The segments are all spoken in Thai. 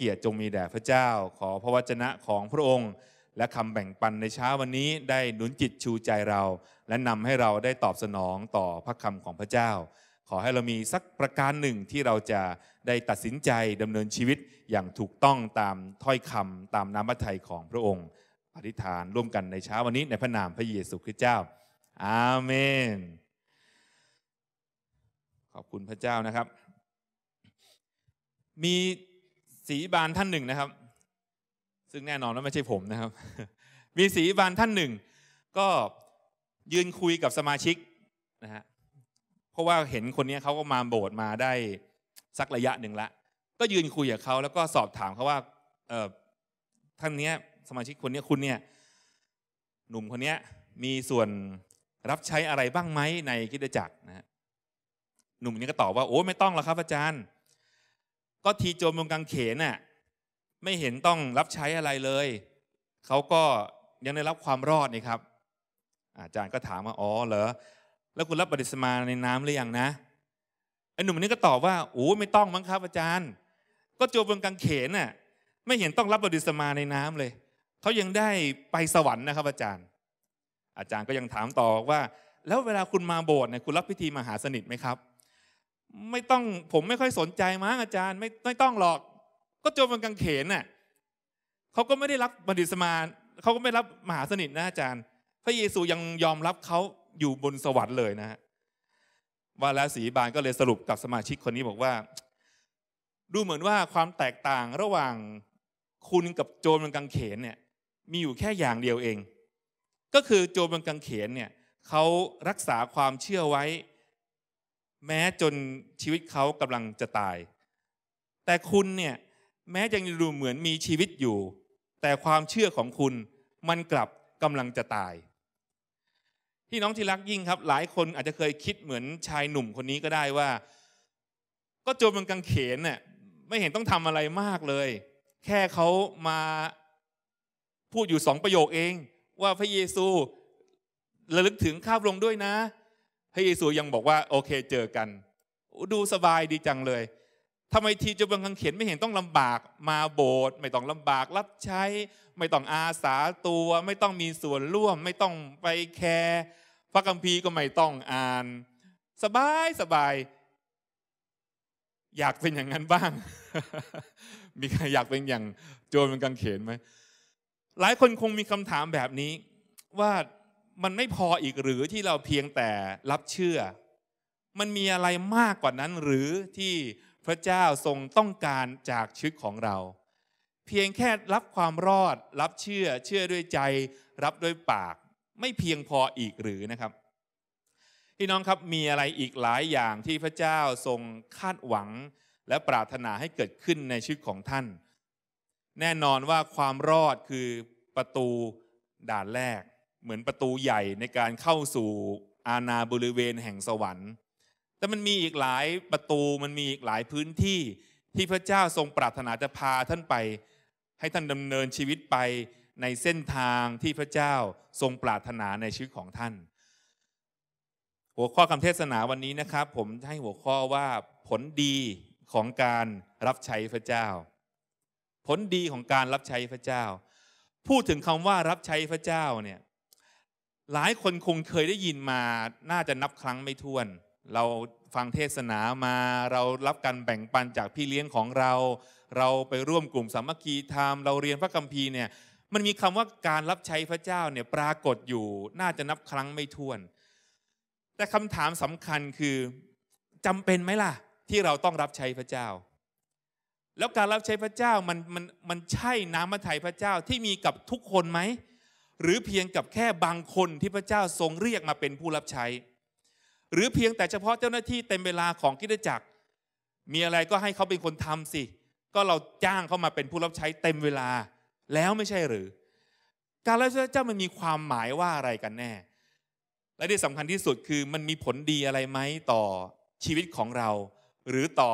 เกียรติจงมีแด่พระเจ้าขอพระวจนะของพระองค์ และคำแบ่งปันในเช้าวันนี้ได้หนุนจิตชูใจเรา และนำให้เราได้ตอบสนองต่อพระคำของพระเจ้า ขอให้เรามีสักประการหนึ่งที่เราจะได้ตัดสินใจดำเนินชีวิตอย่างถูกต้องตามถ้อยคำตามน้ำพระทัยของพระองค์ อธิษฐานร่วมกันในเช้าวันนี้ในพระนามพระเยซูคริสต์เจ้า อาเมน ขอบคุณพระเจ้านะครับ มีสีบานท่านหนึ่งนะครับ ซึ่งแน่นอนว่าไม่ใช่ผมนะครับ มีสีบานท่านหนึ่ง ก็ยืนคุยกับสมาชิกนะฮะเพราะว่าเห็นคนนี้เขาก็มาโบสถ์มาได้สักระยะหนึ่งละ ก็ยืนคุยกับเขาแล้วก็สอบถามเขาว่าเออท่านเนี้ย สมาชิกคนนี้คุณเนี่ยหนุ่มคนนี้มีส่วนรับใช้อะไรบ้างไหมในกิจจักรนะฮะหนุ่มนี้ก็ตอบว่าโอ้ไม่ต้องหรอกครับ อาจารย์ก็ทีโจมลงกางเขนน่ะไม่เห็นต้องรับใช้อะไรเลยเขาก็ยังได้รับความรอดนี่ครับ อาจารย์ก็ถามว่าอ๋อเหรอแล้วคุณรับบัติสมาในน้ำหรือยังนะไอ้หนุ่มนี้ก็ตอบว่าโอ้ไม่ต้องมั้งครับอาจารย์ ก็โจมบนกางเขนน่ะ ไม่เห็นต้องรับบัติสมาในน้ำเลยเขายังได้ไปสวรรค์นะครับ อาจารย์ อาจารย์ก็ยังถามต่อว่า แล้วเวลาคุณมาโบสถ์เนี่ยคุณรับพิธีมหาสนิทไหมครับไม่ต้องผมไม่ค่อยสนใจมั้งอาจารย์ไม่ไม่ต้องหรอกก็โจมันกังเขนน่ะเขาก็ไม่ได้รับบัณฑิตสมาเขาก็ไม่รับมหาสนิทนะอาจารย์ พระเยซูยังยอมรับเขาอยู่บนสวรรค์เลยนะฮะวาลาสีบานก็เลยสรุปกับสมาชิกคนนี้บอกว่า ดูเหมือนว่าความแตกต่างระหว่างคุณกับโจมันกังเขนเนี่ย มีอยู่แค่อย่างเดียวเอง ก็คือโจมันกังเขนเนี่ยเขารักษาความเชื่อไว้แม้จนชีวิตเขากำลังจะตาย แต่คุณเนี่ย แม้ยังดูเหมือนมีชีวิตอยู่ แต่ความเชื่อของคุณมันกลับกำลังจะตายพี่น้องที่รักยิ่งครับ หลายคนอาจจะเคยคิดเหมือนชายหนุ่มคนนี้ก็ได้ว่า ก็โจมันกังเขนเนี่ยไม่เห็นต้องทำอะไรมากเลย แค่เขามาพูดอยู่สองประโยคเอง ว่าพระเยซูระลึกถึงข้าพรงด้วยนะพระเยซูยังบอกว่าโอเค เจอกัน ดูสบายดีจังเลย ทำไมทีจะบังคังเขียนไม่เห็นต้องลำบาก มาโบสถ์ไม่ต้องลำบากรับใช้ไม่ต้องอาสาตัวไม่ต้องมีส่วนร่วม ไม่ต้องไปแคร์พระคัมภีร์ก็ไม่ต้องอ่าน สบายสบายอยากเป็นอย่างนั้นบ้าง มีใครอยากเป็นอย่าง โจมังคังเขียนไหมหลายคนคงมีคำถามแบบนี้ ว่ามันไม่พออีกหรือที่เราเพียงแต่รับเชื่อ มันมีอะไรมากกว่านั้นหรือที่พระเจ้าทรงต้องการจากชีวิตของเรา เพียงแค่รับความรอด รับเชื่อ เชื่อด้วยใจ รับด้วยปาก ไม่เพียงพออีกหรือนะครับ พี่น้องครับมีอะไรอีกหลายอย่างที่พระเจ้าทรงคาดหวังและปรารถนาให้เกิดขึ้นในชีวิตของท่าน แน่นอนว่าความรอดคือประตูด่านแรกเหมือนประตูใหญ่ในการเข้าสู่อาณาบริเวณแห่งสวรรค์ แต่มันมีอีกหลายประตูมันมีอีกหลายพื้นที่ที่พระเจ้าทรงปรารถนาจะพาท่านไป ให้ท่านดำเนินชีวิตไปในเส้นทางที่พระเจ้าทรงปรารถนาในชีวิตของท่าน หัวข้อคำเทศนาวันนี้นะครับผมให้หัวข้อว่าผลดีของการรับใช้พระเจ้า ผลดีของการรับใช้พระเจ้า พูดถึงคำว่ารับใช้พระเจ้าเนี่ยหลายคนคงเคยได้ยินมา น่าจะนับครั้งไม่ถ้วน เราฟังเทศนามา เรารับการแบ่งปันจากพี่เลี้ยงของเรา เราไปร่วมกลุ่มสามัคคีธรรมเราเรียนพระคัมภีร์เนี่ย มันมีคำว่าการรับใช้พระเจ้าเนี่ยปรากฏอยู่ น่าจะนับครั้งไม่ถ้วน แต่คำถามสำคัญคือ จำเป็นไหมล่ะ ที่เราต้องรับใช้พระเจ้า แล้วการรับใช้พระเจ้ามันมันมันใช่น้ำัรไทยพระเจ้าที่มีกับทุกคนไหมหรือเพียงกับแค่บางคนที่พระเจ้าทรงเรียกมาเป็นผู้รับใช้ หรือเพียงแต่เฉพาะเจ้าหน้าที่เต็มเวลาของกิจจักร มีอะไรก็ให้เขาเป็นคนทำสิ ก็เราจ้างเขามาเป็นผู้รับใช้เต็มเวลา แล้วไม่ใช่หรือ การรับใช้เจ้ามันมีความหมายว่าอะไรกันแน่ และที่สำคัญที่สุดคือมันมีผลดีอะไรไหมต่อชีวิตของเรา หรือต่อ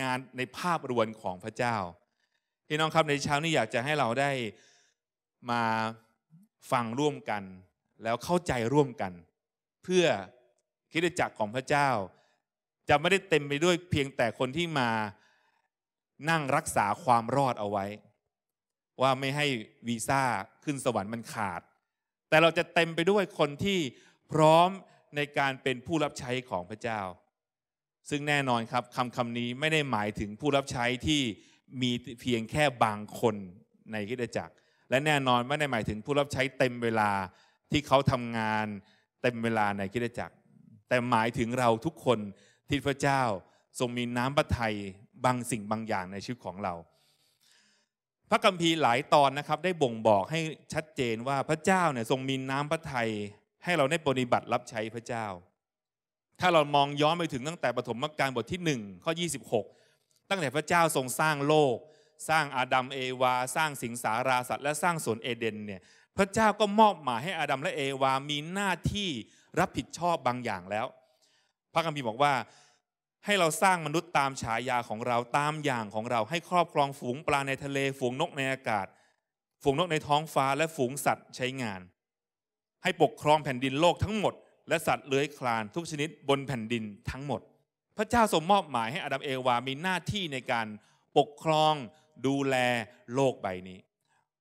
งานในภาพรวมของพระเจ้าพี่น้องครับในเช้านี้อยากจะให้เราได้มาฟังร่วมกันแล้วเข้าใจร่วมกัน เพื่อคิดจักรของพระเจ้า จะไม่ได้เต็มไปด้วยเพียงแต่คนที่มานั่งรักษาความรอดเอาไว้ ว่าไม่ให้วีซ่าขึ้นสวรรค์มันขาด แต่เราจะเต็มไปด้วยคนที่พร้อมในการเป็นผู้รับใช้ของพระเจ้า ซึ่งแน่นอนครับคำคำนี้ไม่ได้หมายถึงผู้รับใช้ที่มีเพียงแค่บางคนในคิดจักรและแน่นอนไม่ได้หมายถึงผู้รับใช้เต็มเวลาที่เขาทำงานเต็มเวลาในคิดจักรแต่หมายถึงเราทุกคนที่พระเจ้าทรงมีน้ำพระทัยบางสิ่งบางอย่างในชีวิตของเรา พระคัมภีร์หลายตอนนะครับได้บ่งบอกให้ชัดเจนว่าพระเจ้าเนี่ยทรงมีน้ำพระทัยให้เราได้ปฏิบัติรับใช้พระเจ้า ถ้าเรามองย้อนไปถึงตั้งแต่ปฐมกาลบทที่1ข้อ26 ตั้งแต่พระเจ้าทรงสร้างโลกสร้างอาดัม เอวาสร้างสิงสาราสัตว์และสร้างสวนเอเดนเนี่ยพระเจ้าก็มอบหมายให้อาดัมและเอวา มีหน้าที่รับผิดชอบบางอย่างแล้ว พระคัมภีร์บอกว่าให้เราสร้างมนุษย์ตามฉายาของเราตามอย่างของเราให้ครอบครองฝูงปลาในทะเลฝูงนกในอากาศ ฝูงนกในท้องฟ้าและฝูงสัตว์ใช้งาน ให้ปกครองแผ่นดินโลกทั้งหมด และสัตว์เลื้อยคลานทุกชนิดบนแผ่นดินทั้งหมด พระเจ้าทรงมอบหมายให้อาดัมเอวา มีหน้าที่ในการปกครองดูแลโลกใบนี้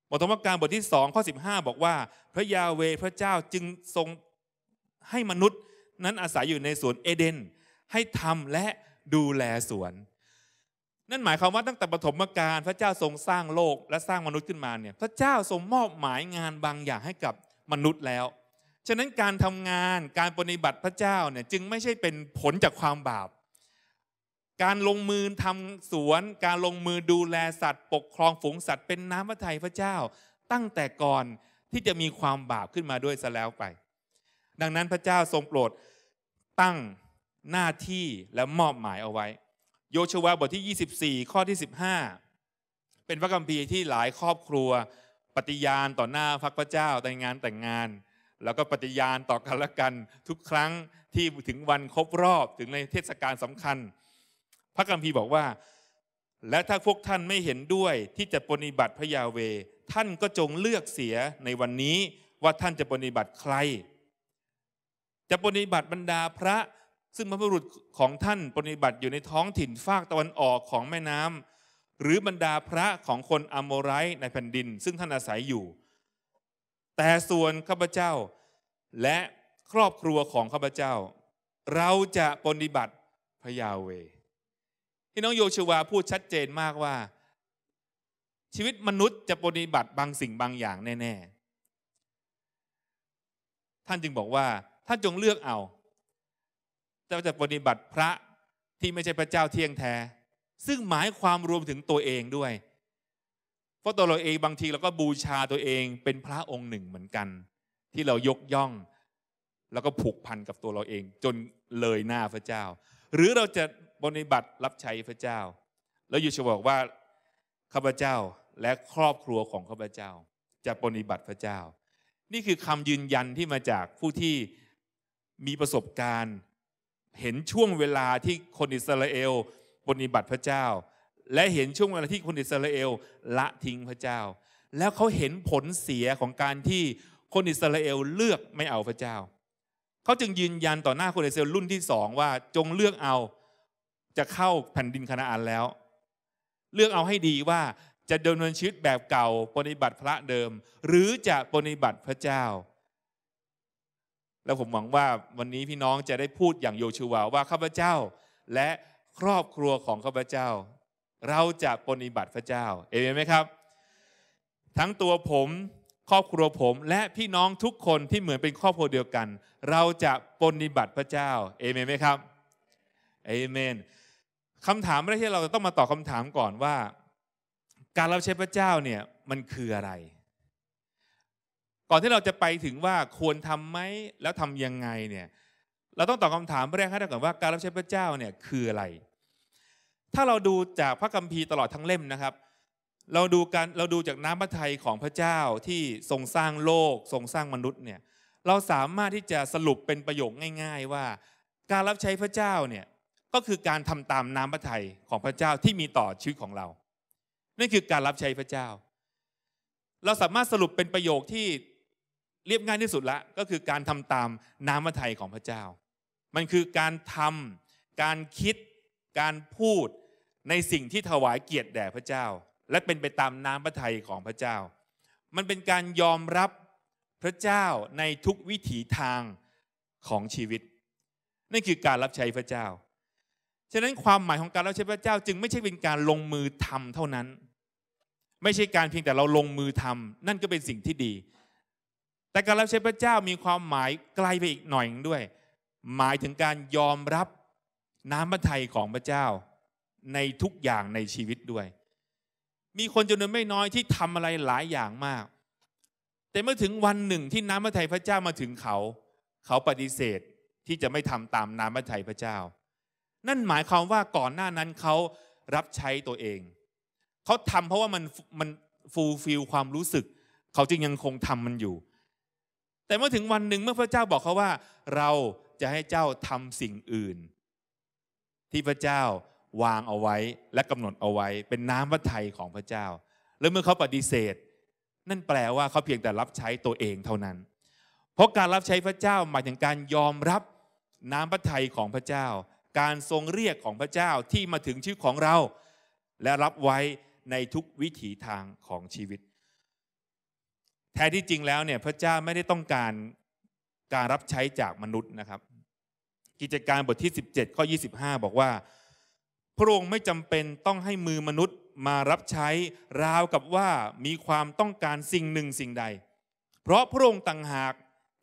บทธรรมการบทที่สองข้อ 15 บอกว่า พระยาเวพระเจ้าจึงทรงให้มนุษย์ นั้นอาศัยอยู่ในสวนเอเดน ให้ทำและดูแลสวน นั่นหมายความว่าตั้งแต่ปฐมกาลพระเจ้าทรงสร้างโลกและสร้างมนุษย์ขึ้นมาเนี่ยพระเจ้าทรงมอบหมายงานบางอย่างให้กับมนุษย์แล้ว ฉะนั้นการทำงานการปฏิบัติพระเจ้าเนี่ยจึงไม่ใช่เป็นผลจากความบาปการลงมือทำสวน การลงมือดูแลสัตว์ ปกครองฝูงสัตว์ เป็นน้ำพระทัยพระเจ้า ตั้งแต่ก่อนที่จะมีความบาปขึ้นมาด้วยซะแล้วไป ดังนั้นพระเจ้าทรงโปรดตั้งหน้าที่และมอบหมายเอาไว้ โยชวาบทที่ 24ข้อที่15 เป็นพระคัมภีร์ที่หลายครอบครัว ปฏิญาณต่อหน้าพระเจ้าแต่งงานแต่งงาน แล้วก็ปฏิญาณต่อกันและกัน ทุกครั้งที่ถึงวันครบรอบถึงในเทศกาลสำคัญพระคัมภีร์บอกว่า และถ้าพวกท่านไม่เห็นด้วยที่จะปฏิบัติพระยาเวท่านก็จงเลือกเสียในวันนี้ว่าท่านจะปฏิบัติใคร จะปฏิบัติบรรดาพระซึ่งบรรพบุรุษของท่านปฏิบัติอยู่ในท้องถิ่นฟากตะวันออกของแม่น้ำ หรือบรรดาพระของคนอโมไรในแผ่นดิน ซึ่งท่านอาศัยอยู่ แต่ส่วนข้าพเจ้าและครอบครัวของข้าพเจ้า เราจะปฏิบัติพระยาเวี่น้องโยชวาพูด ชัดเจนมากว่าชีวิตมนุษย์จะปฏิบัติบางสิ่งบางอย่างแน่ๆ ท่านจึงบอกว่าท่านจงเลือกเอาจะจะปฏิบัติพระที่ไม่ใช่พระเจ้าเที่ยงแท้ซึ่งหมายความรวมถึงตัวเองด้วยเพราะตัวเราเองบางทีเราก็บูชาตัวเองเป็นพระองค์หนึ่งเหมือนกัน ที่เรายกย่อง แล้วก็ผูกพันกับตัวเราเอง จนเลยหน้าพระเจ้า หรือเราจะปฏิบัติรับใช้พระเจ้า แล้วยูชบอกว่าข้าพเจ้าและครอบครัวของข้าพเจ้า จะปฏิบัติพระเจ้า นี่คือคำยืนยันที่มาจากผู้ที่มีประสบการณ์ เห็นช่วงเวลาที่คนอิสราเอลปฏิบัติพระเจ้า และเห็นช่วงเวลาที่คนอิสราเอลละทิ้งพระเจ้า แล้วเขาเห็นผลเสียของการที่คนอิสราเอลเลือกไม่เอาพระเจ้าเขาจึงยืนยันต่อหน้าคนอิสราเอลรุ่นที่สองว่าจงเลือกเอาจะเข้าแผ่นดินคณาอันแล้ว เลือกเอาให้ดีว่าจะดำเนินชีวิตแบบเก่าปฏิบัติพระเดิม หรือจะปฏิบัติพระเจ้า แล้วผมหวังว่าวันนี้พี่น้องจะได้พูดอย่างโยชูวาว่าข้าพเจ้าและครอบครัวของข้าพเจ้า เราจะปฏิบัติพระเจ้าเอเมนไหมครับ ทั้งตัวผมครอบครัวผมและพี่น้องทุกคนที่เหมือนเป็นครอบครัวเดียวกัน เราจะปฏิบัติพระเจ้าเอเมนไหมครับเอเมนคำถามแรกที่เราจะต้องมาตอบคาถามก่อนว่า การรับใช้พระเจ้าเนี่ยมันคืออะไร ก่อนที่เราจะไปถึงว่าควรทํำไหมแล้วทํำยังไงเนี่ยเราต้องตอบคาถามแรกให้ได้ก่อนว่า การรับใช้พระเจ้าเนี่ยคืออะไร ถ้าเราดูจากพระคัมภีร์ตลอดทั้งเล่มนะครับ เราดูการเราดูจากน้ำพระทัยของพระเจ้าที่ทรงสร้างโลกทรงสร้างมนุษย์เนี่ยเราสามารถที่จะสรุปเป็นประโยคง่าย ๆ ว่าการรับใช้พระเจ้าเนี่ยก็คือการทำตามน้ำพระทัยของพระเจ้าที่มีต่อชีวิตของเรา นั่นคือการรับใช้พระเจ้า เราสามารถสรุปเป็นประโยคที่เรียบง่ายที่สุดละก็คือการทำตามน้ำพระทัยของพระเจ้า มันคือการทำ การคิด การพูดในสิ่งที่ถวายเกียรติแด่พระเจ้า และเป็นไปตามน้ำพระทัยของพระเจ้า มันเป็นการยอมรับพระเจ้าในทุกวิถีทางของชีวิต นั่นคือการรับใช้พระเจ้าฉะนั้นความหมายของการรับใช้พระเจ้าจึงไม่ใช่เป็นการลงมือทำเท่านั้น ไม่ใช่การเพียงแต่เราลงมือทำ นั่นก็เป็นสิ่งที่ดี แต่การรับใช้พระเจ้ามีความหมายไกลไปอีกหน่อยด้วย หมายถึงการยอมรับน้ำพระทัยของพระเจ้าในทุกอย่างในชีวิตด้วย มีคนจำนวนไม่น้อยที่ทำอะไรหลายอย่างมาก แต่เมื่อถึงวันหนึ่งที่น้ำพระทัยพระเจ้ามาถึงเขา เขาปฏิเสธที่จะไม่ทำตามน้ำพระทัยพระเจ้านั่นหมายความว่าก่อนหน้านั้นเขารับใช้ตัวเอง เขาทำเพราะว่ามัน มัน ฟูลฟิลความรู้สึก เขาจึงยังคงทำมันอยู่ แต่เมื่อถึงวันหนึ่งเมื่อพระเจ้าบอกเขาว่า เราจะให้เจ้าทำสิ่งอื่น ที่พระเจ้าวางเอาไว้และกำหนดเอาไว้เป็นน้ำพระทัยของพระเจ้า แล้วเมื่อเขาปฏิเสธ นั่นแปลว่าเขาเพียงแต่รับใช้ตัวเองเท่านั้น เพราะการรับใช้พระเจ้าหมายถึงการยอมรับน้ำพระทัยของพระเจ้าการทรงเรียกของพระเจ้าที่มาถึงชีวิตของเรา และรับไว้ในทุกวิถีทางของชีวิต แท้ที่จริงแล้วเนี่ยพระเจ้าไม่ได้ต้องการการรับใช้จากมนุษย์นะครับ กิจการบทที่17ข้อ25 บอกว่า พระองค์ไม่จำเป็นต้องให้มือมนุษย์มารับใช้ ราวกับว่ามีความต้องการสิ่งหนึ่งสิ่งใด เพราะพระองค์ต่างหาก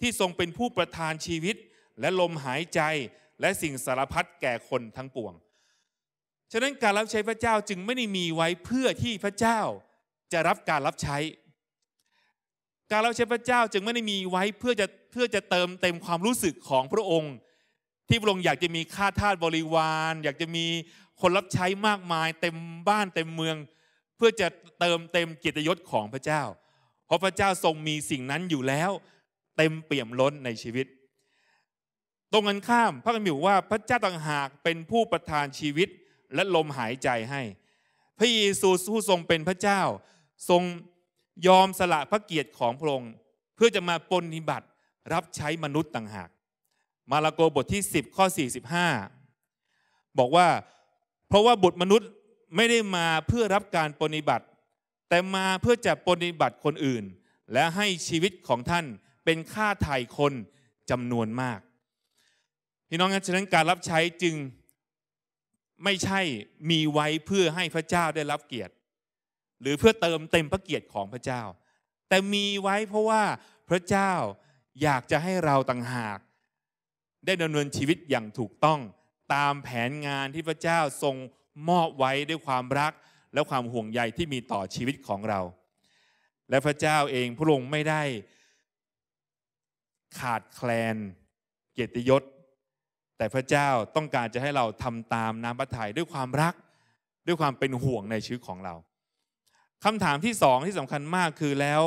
ที่ทรงเป็นผู้ประทานชีวิตและลมหายใจและสิ่งสารพัดแก่คนทั้งปวง ฉะนั้นการรับใช้พระเจ้าจึงไม่ได้มีไว้เพื่อที่พระเจ้าจะรับการรับใช้ การรับใช้พระเจ้าจึงไม่ได้มีไว้เพื่อจะเพื่อจะเติมเต็มความรู้สึกของพระองค์ ที่พระองค์อยากจะมีข้าทาสบริวาร อยากจะมีคนรับใช้มากมาย เต็มบ้านเต็มเมือง เพื่อจะเติมเต็มกิตยศของพระเจ้า เพราะพระเจ้าทรงมีสิ่งนั้นอยู่แล้ว เต็มเปี่ยมล้นในชีวิตตรงกันข้ามพระคัมภีร์ว่าพระเจ้าต่างหากเป็นผู้ประทานชีวิตและลมหายใจให้ พระเยซูผู้ทรงเป็นพระเจ้า ทรงยอมสละพระเกียรติของพระองค์เพื่อจะมาปนิบัติรับใช้มนุษย์ต่างหาก มาระโกบทที่10ข้อ45 บอกว่าเพราะว่าบุตรมนุษย์ไม่ได้มาเพื่อรับการปนิบัติ แต่มาเพื่อจะปนิบัติคนอื่น และให้ชีวิตของท่านเป็นค่าไถ่คนจำนวนมากี่น้องฉะนั้นการรับใช้จึงไม่ใช่มีไว้เพื่อให้พระเจ้าได้รับเกียรติ หรือเพื่อเติมเต็มพระเกียรติของพระเจ้า แต่มีไว้เพราะว่าพระเจ้าอยากจะให้เราต่างหากได้ดำเนินชีวิตอย่างถูกต้องตามแผนงานที่พระเจ้าทรงมอบไว้ด้วยความรักและความห่วงใยที่มีต่อชีวิตของเรา และพระเจ้าเองพระองค์ไม่ได้ ขาดแคลนเกียรติยศแต่พระเจ้าต้องการจะให้เราทำตามน้ำพระทัยด้วยความรัก ด้วยความเป็นห่วงในชีวิตของเรา คำถามที่สองที่สำคัญมากคือแล้ว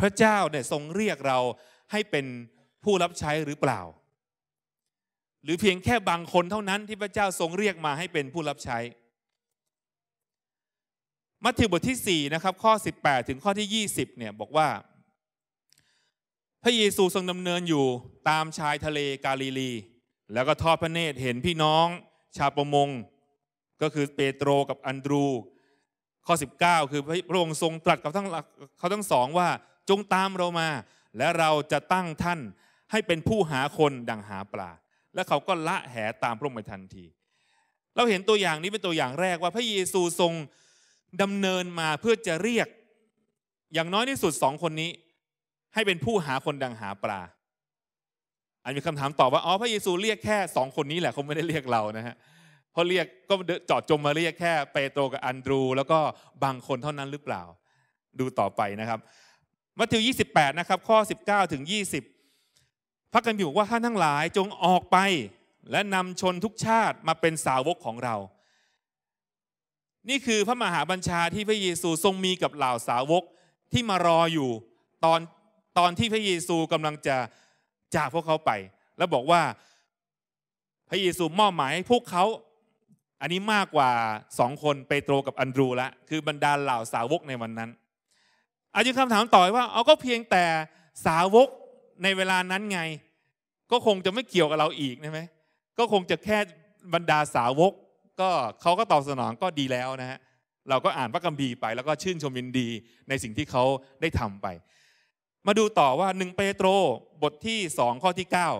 พระเจ้าเนี่ยทรงเรียกเราให้เป็นผู้รับใช้หรือเปล่า หรือเพียงแค่บางคนเท่านั้นที่พระเจ้าทรงเรียกมาให้เป็นผู้รับใช้ มัทธิวบทที่4นะครับข้อ 18 ถึงข้อที่ 20เนี่ยบอกว่าพระเยซูทรงดำเนินอยู่ตามชายทะเลกาลิลี แล้วก็ทอดพระเนตรเห็นพี่น้องชาวประมงก็คือเปโตรกับอันดรูข้อ19 คือพระองค์ทรงตรัสกับทั้งเขาทั้งสองว่าจงตามเรามา และเราจะตั้งท่านให้เป็นผู้หาคนดังหาปลาและเขาก็ละแหตามพระองค์ไปทันที เราเห็นตัวอย่างนี้เป็นตัวอย่างแรกว่าพระเยซูทรงดำเนินมาเพื่อจะเรียกอย่างน้อยที่สุดสองคนนี้ให้เป็นผู้หาคนดังหาปลา อันมีคำถามตอบว่า อ๋อ พระเยซูเรียกแค่สองคนนี้แหละเขาไม่ได้เรียกเรานะฮะเพราะเรียกก็จอดจมมาเรียกแค่ เปโตร กับอันดรู แล้วก็บางคนเท่านั้นหรือเปล่า ดูต่อไปนะครับมัทธิว28 นะครับ ข้อ 19 ถึง 20 พระกันอบอกว่าท่านทั้งหลายจงออกไป และนำชนทุกชาติมาเป็นสาวกของเรา นี่คือพระมหาบัญชาที่พระเยซูทรงมีกับเหล่าสาวกที่มารออยู่ตอนตอนที่พระเยซูกำลังจะจากพวกเขาไป แล้วบอกว่าพระเยซูมอบหมายให้พวกเขาอันนี้มากกว่าสองคนเปโตรกับอันดรูละ คือบรรดาเหล่าสาวกในวันนั้นอาจจะคำถามต่อว่า เอาก็เพียงแต่สาวกในเวลานั้นไง ก็คงจะไม่เกี่ยวกับเราอีกใช่ไหมก็คงจะแค่บรรดาสาวกก็เขาก็ตอบสนองก็ดีแล้วนะฮะเราก็อ่านพระคัมภีร์ไป แล้วก็ชื่นชมยินดีในสิ่งที่เขาได้ทำไปมาดูต่อว่าหนึ่งเปโตรบทที่สองข้อที่เก้า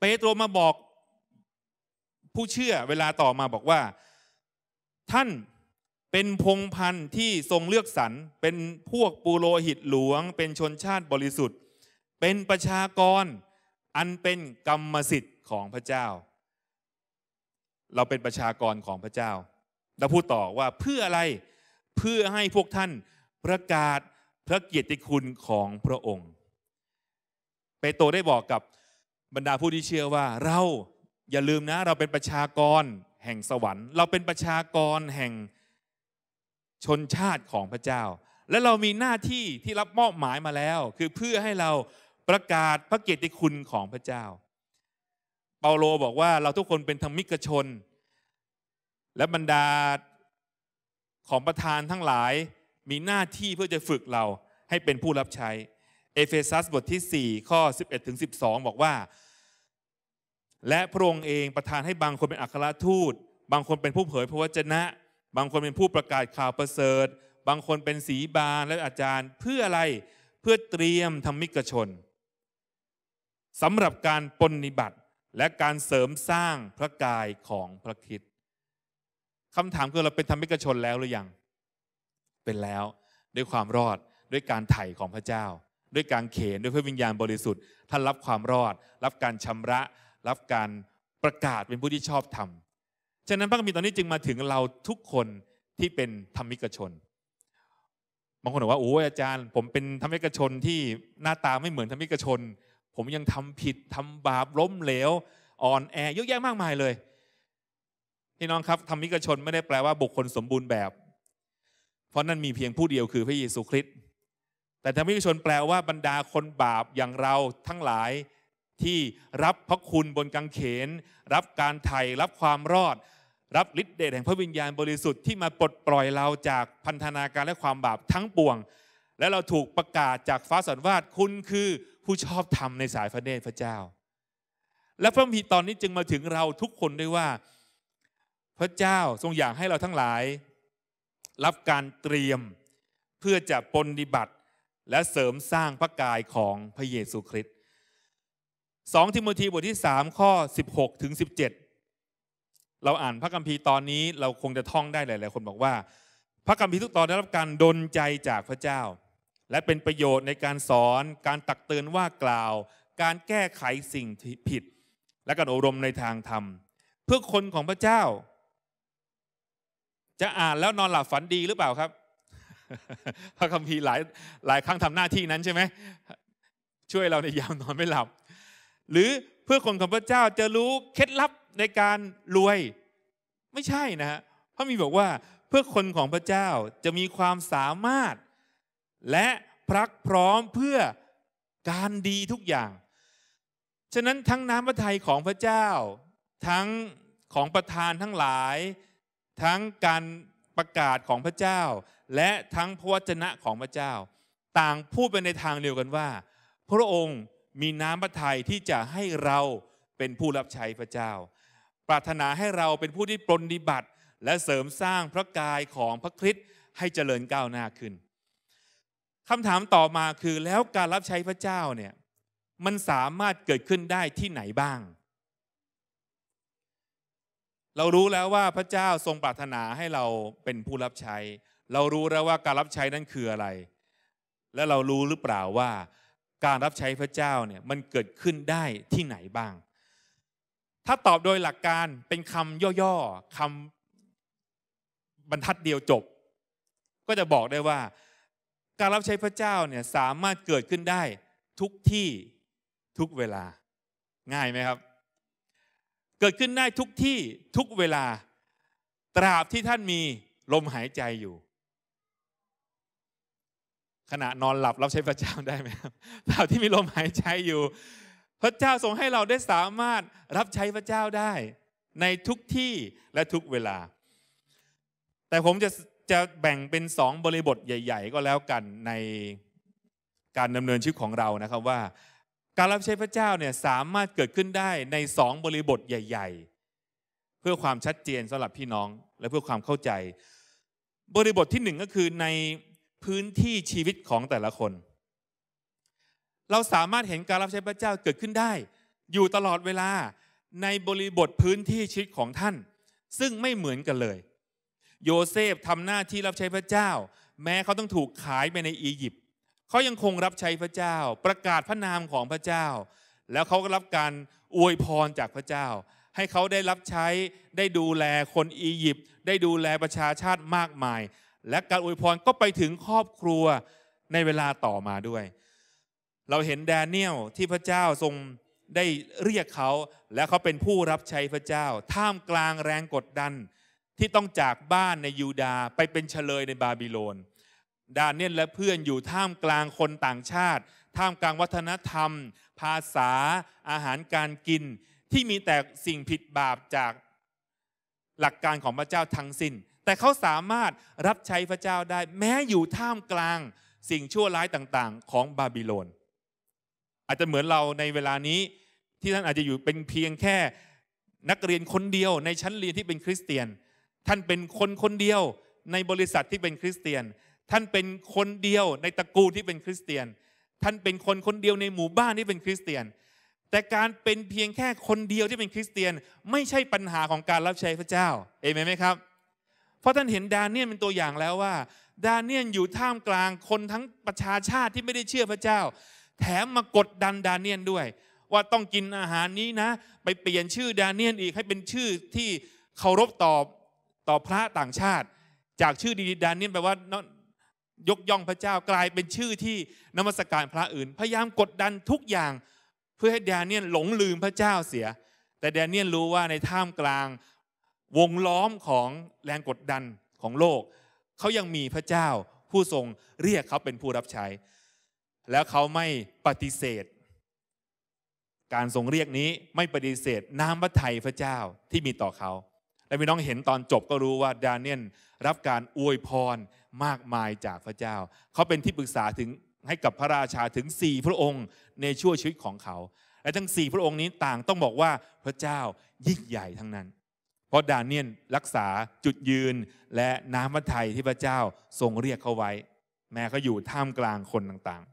เปโตรมาบอกผู้เชื่อเวลาต่อมาบอกว่า ท่านเป็นพงพันธ์ที่ทรงเลือกสรร เป็นพวกปูโรหิตหลวง เป็นชนชาติบริสุทธิ์ เป็นประชากรอันเป็นกรรมสิทธิ์ของพระเจ้า เราเป็นประชากรของพระเจ้า แล้วพูดต่อว่าเพื่ออะไรเพื่อให้พวกท่านประกาศพระเกียรติคุณของพระองค์เปโตรได้บอกกับบรรดาผู้ที่เชื่อว่าเราอย่าลืมนะเราเป็นประชากรแห่งสวรรค์ เราเป็นประชากรแห่งชนชาติของพระเจ้า และเรามีหน้าที่ที่รับมอบหมายมาแล้ว คือเพื่อให้เราประกาศพระเกียรติคุณของพระเจ้า เปาโลบอกว่าเราทุกคนเป็นธรรมิกชน และบรรดาของประธานทั้งหลายมีหน้าที่เพื่อจะฝึกเราให้เป็นผู้รับใช้เอเฟซัสบทที่ 4 ข้อ 11ถึง12 บอกว่า และพระองค์เองประทานให้บางคนเป็นอัครทูต บางคนเป็นผู้เผยพระวจนะ บางคนเป็นผู้ประกาศข่าวประเสริฐบางคนเป็นสีบานและอาจารย์เพื่ออะไรเพื่อเตรียมธรรมิกชนสำหรับการปนิบัติและการเสริมสร้างพระกายของพระคิดคำถามคือเราเป็นธรรมิกชนแล้วหรือยังเป็นแล้วด้วยความรอดด้วยการไถ่ของพระเจ้า ด้วยการเขนด้วยพระวิญญาณบริสุทธิ์ท่านรับความรอด รับการชำระ รับการประกาศเป็นผู้ที่ชอบธรรมฉะนั้นพระคัมภีร์ตอนนี้จึงมาถึงเราทุกคนที่เป็นธรรมิกชน บางคนบอกว่าโอ้ยอาจารย์ ผมเป็นธรรมิกชนที่หน้าตาไม่เหมือนธรรมิกชน ผมยังทำผิดทำบาปล้มเหลวอ่อนแอเยอะแยะมากมายเลยพี่น้องครับธรรมิกชนไม่ได้แปลว่าบุคคลสมบูรณ์แบบเพราะนั่นมีเพียงผู้เดียว คือพระเยซูคริสต์ แต่ธรรมิกชนแปลว่าบรรดาคนบาปอย่างเราทั้งหลาย ที่รับพระคุณบนกางเขน รับการไถ่รับความรอด รับฤทธิ์เดชแห่งพระวิญญาณบริสุทธิ์ที่มาปลดปล่อยเราจากพันธนาการและความบาปทั้งปวง และเราถูกประกาศจากฟ้าสวรรค์คุณคือผู้ชอบธรรมในสายพระเนตรพระเจ้า และพระมีตอนนี้จึงมาถึงเราทุกคนด้วยว่า พระเจ้าทรงอยากให้เราทั้งหลายรับการเตรียมเพื่อจะปฏิบัติและเสริมสร้างพระกายของพระเยซูคริสต์2ทิโมธีบทที่3ข้อ 16 ถึง 17 เราอ่านพระคัมภีร์ตอนนี้เราคงจะท่องได้หลาย ๆ คนบอกว่า พระคัมภีร์ทุกตอนได้รับการดลใจจากพระเจ้า และเป็นประโยชน์ในการสอน การตักเตือนว่ากล่าว การแก้ไขสิ่งผิด และการอบรมในทางธรรม เพื่อคนของพระเจ้าจะอ่านแล้วนอนหลับฝันดีหรือเปล่าครับ พระคัมภีร์หลายหลายครั้งทำหน้าที่นั้นใช่ไหมช่วยเราในยามนอนไม่หลับ หรือเพื่อคนของพระเจ้าจะรู้เคล็ดลับในการรวย ไม่ใช่นะฮะพระมีบอกว่า เพื่อคนของพระเจ้าจะมีความสามารถ และพรักพร้อมเพื่อการดีทุกอย่าง ฉะนั้นทั้งน้ำพระทัยของพระเจ้า ทั้งของประธานทั้งหลายทั้งการประกาศของพระเจ้า และทั้งพระวจนะของพระเจ้า ต่างพูดไปในทางเดียวกันว่า พระองค์มีน้ำพระทัยที่จะให้เราเป็นผู้รับใช้พระเจ้า ปรารถนาให้เราเป็นผู้ที่ปรนนิบัติ และเสริมสร้างพระกายของพระคริสต์ให้เจริญก้าวหน้าขึ้นคำถามต่อมาคือแล้วการรับใช้พระเจ้าเนี่ยมันสามารถเกิดขึ้นได้ที่ไหนบ้างเรารู้แล้วว่าพระเจ้าทรงปรารถนาให้เราเป็นผู้รับใช้ เรารู้แล้วว่าการรับใช้นั้นคืออะไร และเรารู้หรือเปล่าว่า การรับใช้พระเจ้าเนี่ยมันเกิดขึ้นได้ที่ไหนบ้าง ถ้าตอบโดยหลักการเป็นคำย่อๆคำบรรทัดเดียวจบ ก็จะบอกได้ว่า การรับใช้พระเจ้าเนี่ยสามารถเกิดขึ้นได้ทุกที่ทุกเวลาง่ายไหมครับเกิดขึ้นได้ทุกที่ทุกเวลา ตราบที่ท่านมีลมหายใจอยู่ ขณะนอนหลับรับใช้พระเจ้าได้ไหมครับตราบที่มีลมหายใจอยู่ พระเจ้าทรงให้เราได้สามารถรับใช้พระเจ้าได้ในทุกที่และทุกเวลา แต่ผมจะจะแบ่งเป็นสองบริบทใหญ่ๆ ก็แล้วกันในการดำเนินชีวิตของเรานะครับว่าการรับใช้พระเจ้าเนี่ยสามารถเกิดขึ้นได้ในสองบริบทใหญ่ ๆ เพื่อความชัดเจนสำหรับพี่น้องและเพื่อความเข้าใจ บริบทที่หนึ่งก็คือในพื้นที่ชีวิตของแต่ละคน เราสามารถเห็นการรับใช้พระเจ้าเกิดขึ้นได้ อยู่ตลอดเวลาในบริบทพื้นที่ชีวิตของท่าน ซึ่งไม่เหมือนกันเลย โยเซฟทำหน้าที่รับใช้พระเจ้า แม้เขาต้องถูกขายไปในอียิปต์เขายังคงรับใช้พระเจ้า ประกาศพระนามของพระเจ้า แล้วเขาก็รับการอวยพรจากพระเจ้า ให้เขาได้รับใช้ได้ดูแลคนอียิปต์ได้ดูแลประชาชาติมากมาย และการอวยพรก็ไปถึงครอบครัวในเวลาต่อมาด้วย เราเห็นแดเนียลที่พระเจ้าทรงได้เรียกเขาและเขาเป็นผู้รับใช้พระเจ้า ท่ามกลางแรงกดดันที่ต้องจากบ้านในยูดาไปเป็นเฉลยในบาบิโลนดาเนียลและเพื่อนอยู่ท่ามกลางคนต่างชาติ ท่ามกลางวัฒนธรรม ภาษา อาหารการกินที่มีแต่สิ่งผิดบาปจากหลักการของพระเจ้าทั้งสิน้นแต่เขาสามารถรับใช้พระเจ้าได้ แม้อยู่ท่ามกลางสิ่งชั่วร้ายต่าง ๆ ของบาบิโลน อาจจะเหมือนเราในเวลานี้ที่ท่านอาจจะอยู่เป็นเพียงแค่นักเรียนคนเดียวในชั้นเรียนที่เป็นคริสเตียน ท่านเป็นคนคนเดียวในบริษัทที่เป็นคริสเตียนท่านเป็นคนเดียวในตระกูลที่เป็นคริสเตียน ท่านเป็นคนคนเดียวในหมู่บ้านที่เป็นคริสเตียน แต่การเป็นเพียงแค่คนเดียวที่เป็นคริสเตียนไม่ใช่ปัญหาของการรับใช้พระเจ้า เอเมนไหมครับ เพราะท่านเห็นดาเนียลเป็นตัวอย่างแล้วว่า ดาเนียลอยู่ท่ามกลางคนทั้งประชาชาติที่ไม่ได้เชื่อพระเจ้า แถมมากดดันดาเนียลด้วย ว่าต้องกินอาหารนี้นะ ไปเปลี่ยนชื่อดาเนียลอีกให้เป็นชื่อที่เคารพต่อต่อพระต่างชาติ จากชื่อดีดาเนียลแปลว่ายกย่องพระเจ้ากลายเป็นชื่อที่นมัสการพระอื่น พยายามกดดันทุกอย่างเพื่อให้แดเนียลหลงลืมพระเจ้าเสีย แต่แดเนียลรู้ว่าในท่ามกลางวงล้อมของแรงกดดันของโลกเขายังมีพระเจ้าผู้ทรงเรียกเขาเป็นผู้รับใช้ แล้วเขาไม่ปฏิเสธ การทรงเรียกนี้ไม่ปฏิเสธน้ำพระทัยพระเจ้าที่มีต่อเขาและพี่น้องเห็นตอนจบก็รู้ว่าดาเนียลรับการอวยพรมากมายจากพระเจ้า เขาเป็นที่ปรึกษาถึงให้กับพระราชาถึงสี่พระองค์ในชั่วชีวิตของเขา และทั้งสี่พระองค์นี้ต่างต้องบอกว่าพระเจ้ายิ่งใหญ่ทั้งนั้น เพราะดาเนียนรักษาจุดยืนและน้ำพระทัยที่พระเจ้าทรงเรียกเขาไว้ แม้เขาอยู่ท่ามกลางคนต่าง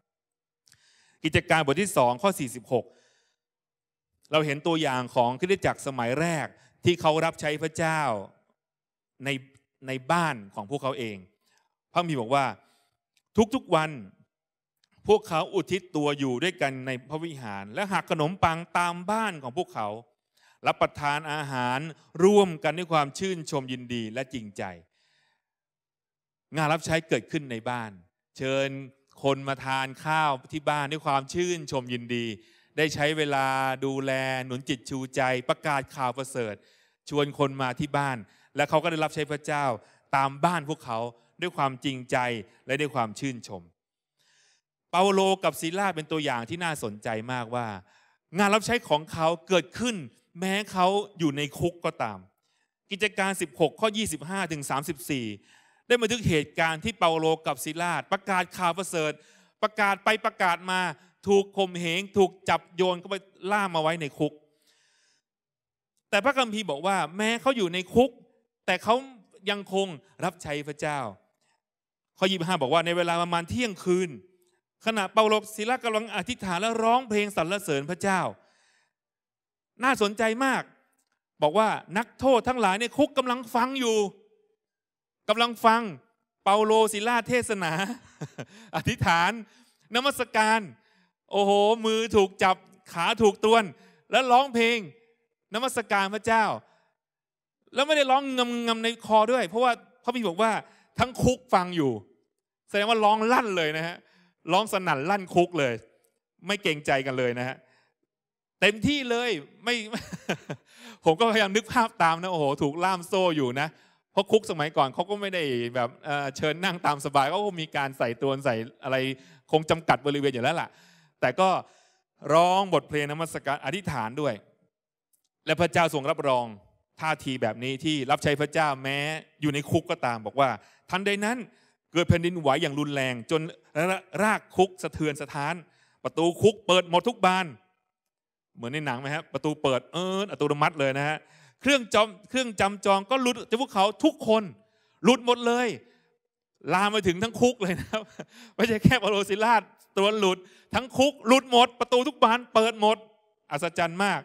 ๆ กิจการบทที่2ข้อ46 เราเห็นตัวอย่างของคริสตจักรสมัยแรกที่เขารับใช้พระเจ้าในในบ้านของพวกเขาเองพระมีบอกว่าทุกๆวันพวกเขาอุทิศตัวอยู่ด้วยกันในพระวิหาร และหักขนมปังตามบ้านของพวกเขา รับประทานอาหารร่วมกันด้วยความชื่นชมยินดีและจริงใจ งานรับใช้เกิดขึ้นในบ้าน เชิญคนมาทานข้าวที่บ้านด้วยความชื่นชมยินดี ได้ใช้เวลาดูแลหนุนจิตชูใจ ประกาศข่าวประเสริฐ ชวนคนมาที่บ้าน และเขาก็ได้รับใช้พระเจ้าตามบ้านพวกเขาด้วยความจริงใจและด้วยความชื่นชม เปาโลกับซีลาเป็นตัวอย่างที่น่าสนใจมากว่า งานรับใช้ของเขาเกิดขึ้น แม้เขาอยู่ในคุกก็ตาม กิจการ 16 ข้อ 25ถึง34 ได้บันทึกเหตุการณ์ที่เปาโลกับซีลาประกาศข่าวประเสริฐประกาศไปประกาศมาถูกข่มเหงถูกจับโยนเข้าไปล่ามาไว้ในคุก แต่พระคัมภีร์บอกว่า แม้เขาอยู่ในคุก แต่เขายังคงรับใช้พระเจ้าข้อยี่ห้าบอกว่าในเวลาประมาณเที่ยงคืน ขณะเปาโลศิลากำลังอธิษฐานและร้องเพลงสรรเสริญพระเจ้า น่าสนใจมาก บอกว่านักโทษทั้งหลายในคุกกำลังฟังอยู่กำลังฟังเปาโลศิลาเทศนา อธิษฐานนมัสการ โอ้โหมือถูกจับขาถูกตวน แล้วร้องเพลงนมัสการพระเจ้า แล้วไม่ได้ร้องงำงำในคอด้วย เพราะว่าพระพี่บอกว่าทั้งคุกฟังอยู่ แสดงว่าร้องลั่นเลยนะฮะร้องสนั่นลั่นคุกเลย ไม่เกรงใจกันเลยนะฮะ เต็มที่เลยไม่ ผมก็พยายามนึกภาพตามนะโอ้โหถูกล่ามโซ่อยู่นะเพราะคุกสมัยก่อนเขาก็ไม่ได้แบบเชิญนั่งตามสบายเขาก็มีการใส่ตัวใส่อะไรคงจำกัดบริเวณอยู่แล้วล่ะ แต่ก็ร้องบทเพลงนมัสการอธิษฐานด้วย และพระเจ้าทรงรับรองท่าทีแบบนี้ที่รับใช้พระเจ้าแม้อยู่ในคุกก็ตามบอกว่าทันใดนั้น เกิดแผ่นดินไหวอย่างรุนแรงจนรากคุกสะเทือนสะท้าน ประตูคุกเปิดหมดทุกบาน เหมือนในหนังไหมครับประตูเปิดเอออัตโนมัติเลยนะฮะเครื่องจมเครื่องจำจองก็หลุดจากพวกเขาทุกคนหลุดหมดเลย ลามไปถึงทั้งคุกเลยนะครับ ไม่ใช่แค่บโลซิลาตัวหลุดทั้งคุกหลุดหมดประตูทุกบานเปิดหมดอัศจรรย์มาก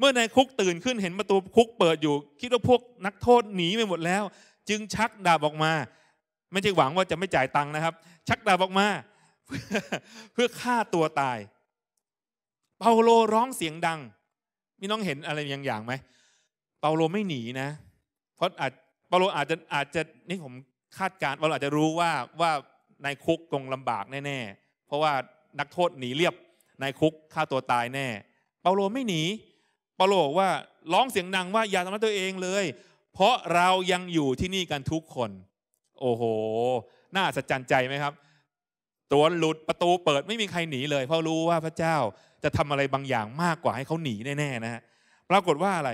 เมื่อนายคุกตื่นขึ้นเห็นประตูคุกเปิดอยู่ คิดว่าพวกนักโทษหนีไปหมดแล้ว จึงชักดาบออกมา ไม่ใช่หวังว่าจะไม่จ่ายตังค์นะครับ ชักดาบออกมา เพื่อฆ่าตัวตาย เปาโลร้องเสียงดังมีน้องเห็นอะไรอย่างอย่างไหมเปาโลไม่หนีนะเพราะอาจเปาโลอาจจะอาจจะนี่ผมคาดการณ์เปาโลอาจจะรู้ว่าว่านายคุกคงลำบากแน่ๆเพราะว่านักโทษหนีเรียบนายคุกฆ่าตัวตายแน่ เปาโลไม่หนีปาโลบอกว่าร้องเสียงดังว่าอย่าทำร้ายตัวเองเลย เพราะเรายังอยู่ที่นี่กันทุกคน โอ้โห น่าสะใจใจไหมครับ ตัวหลุดประตูเปิดไม่มีใครหนีเลย เพราะรู้ว่าพระเจ้าจะทำอะไรบางอย่างมากกว่าให้เขาหนีแน่ ๆ นะฮะปรากฏว่าอะไร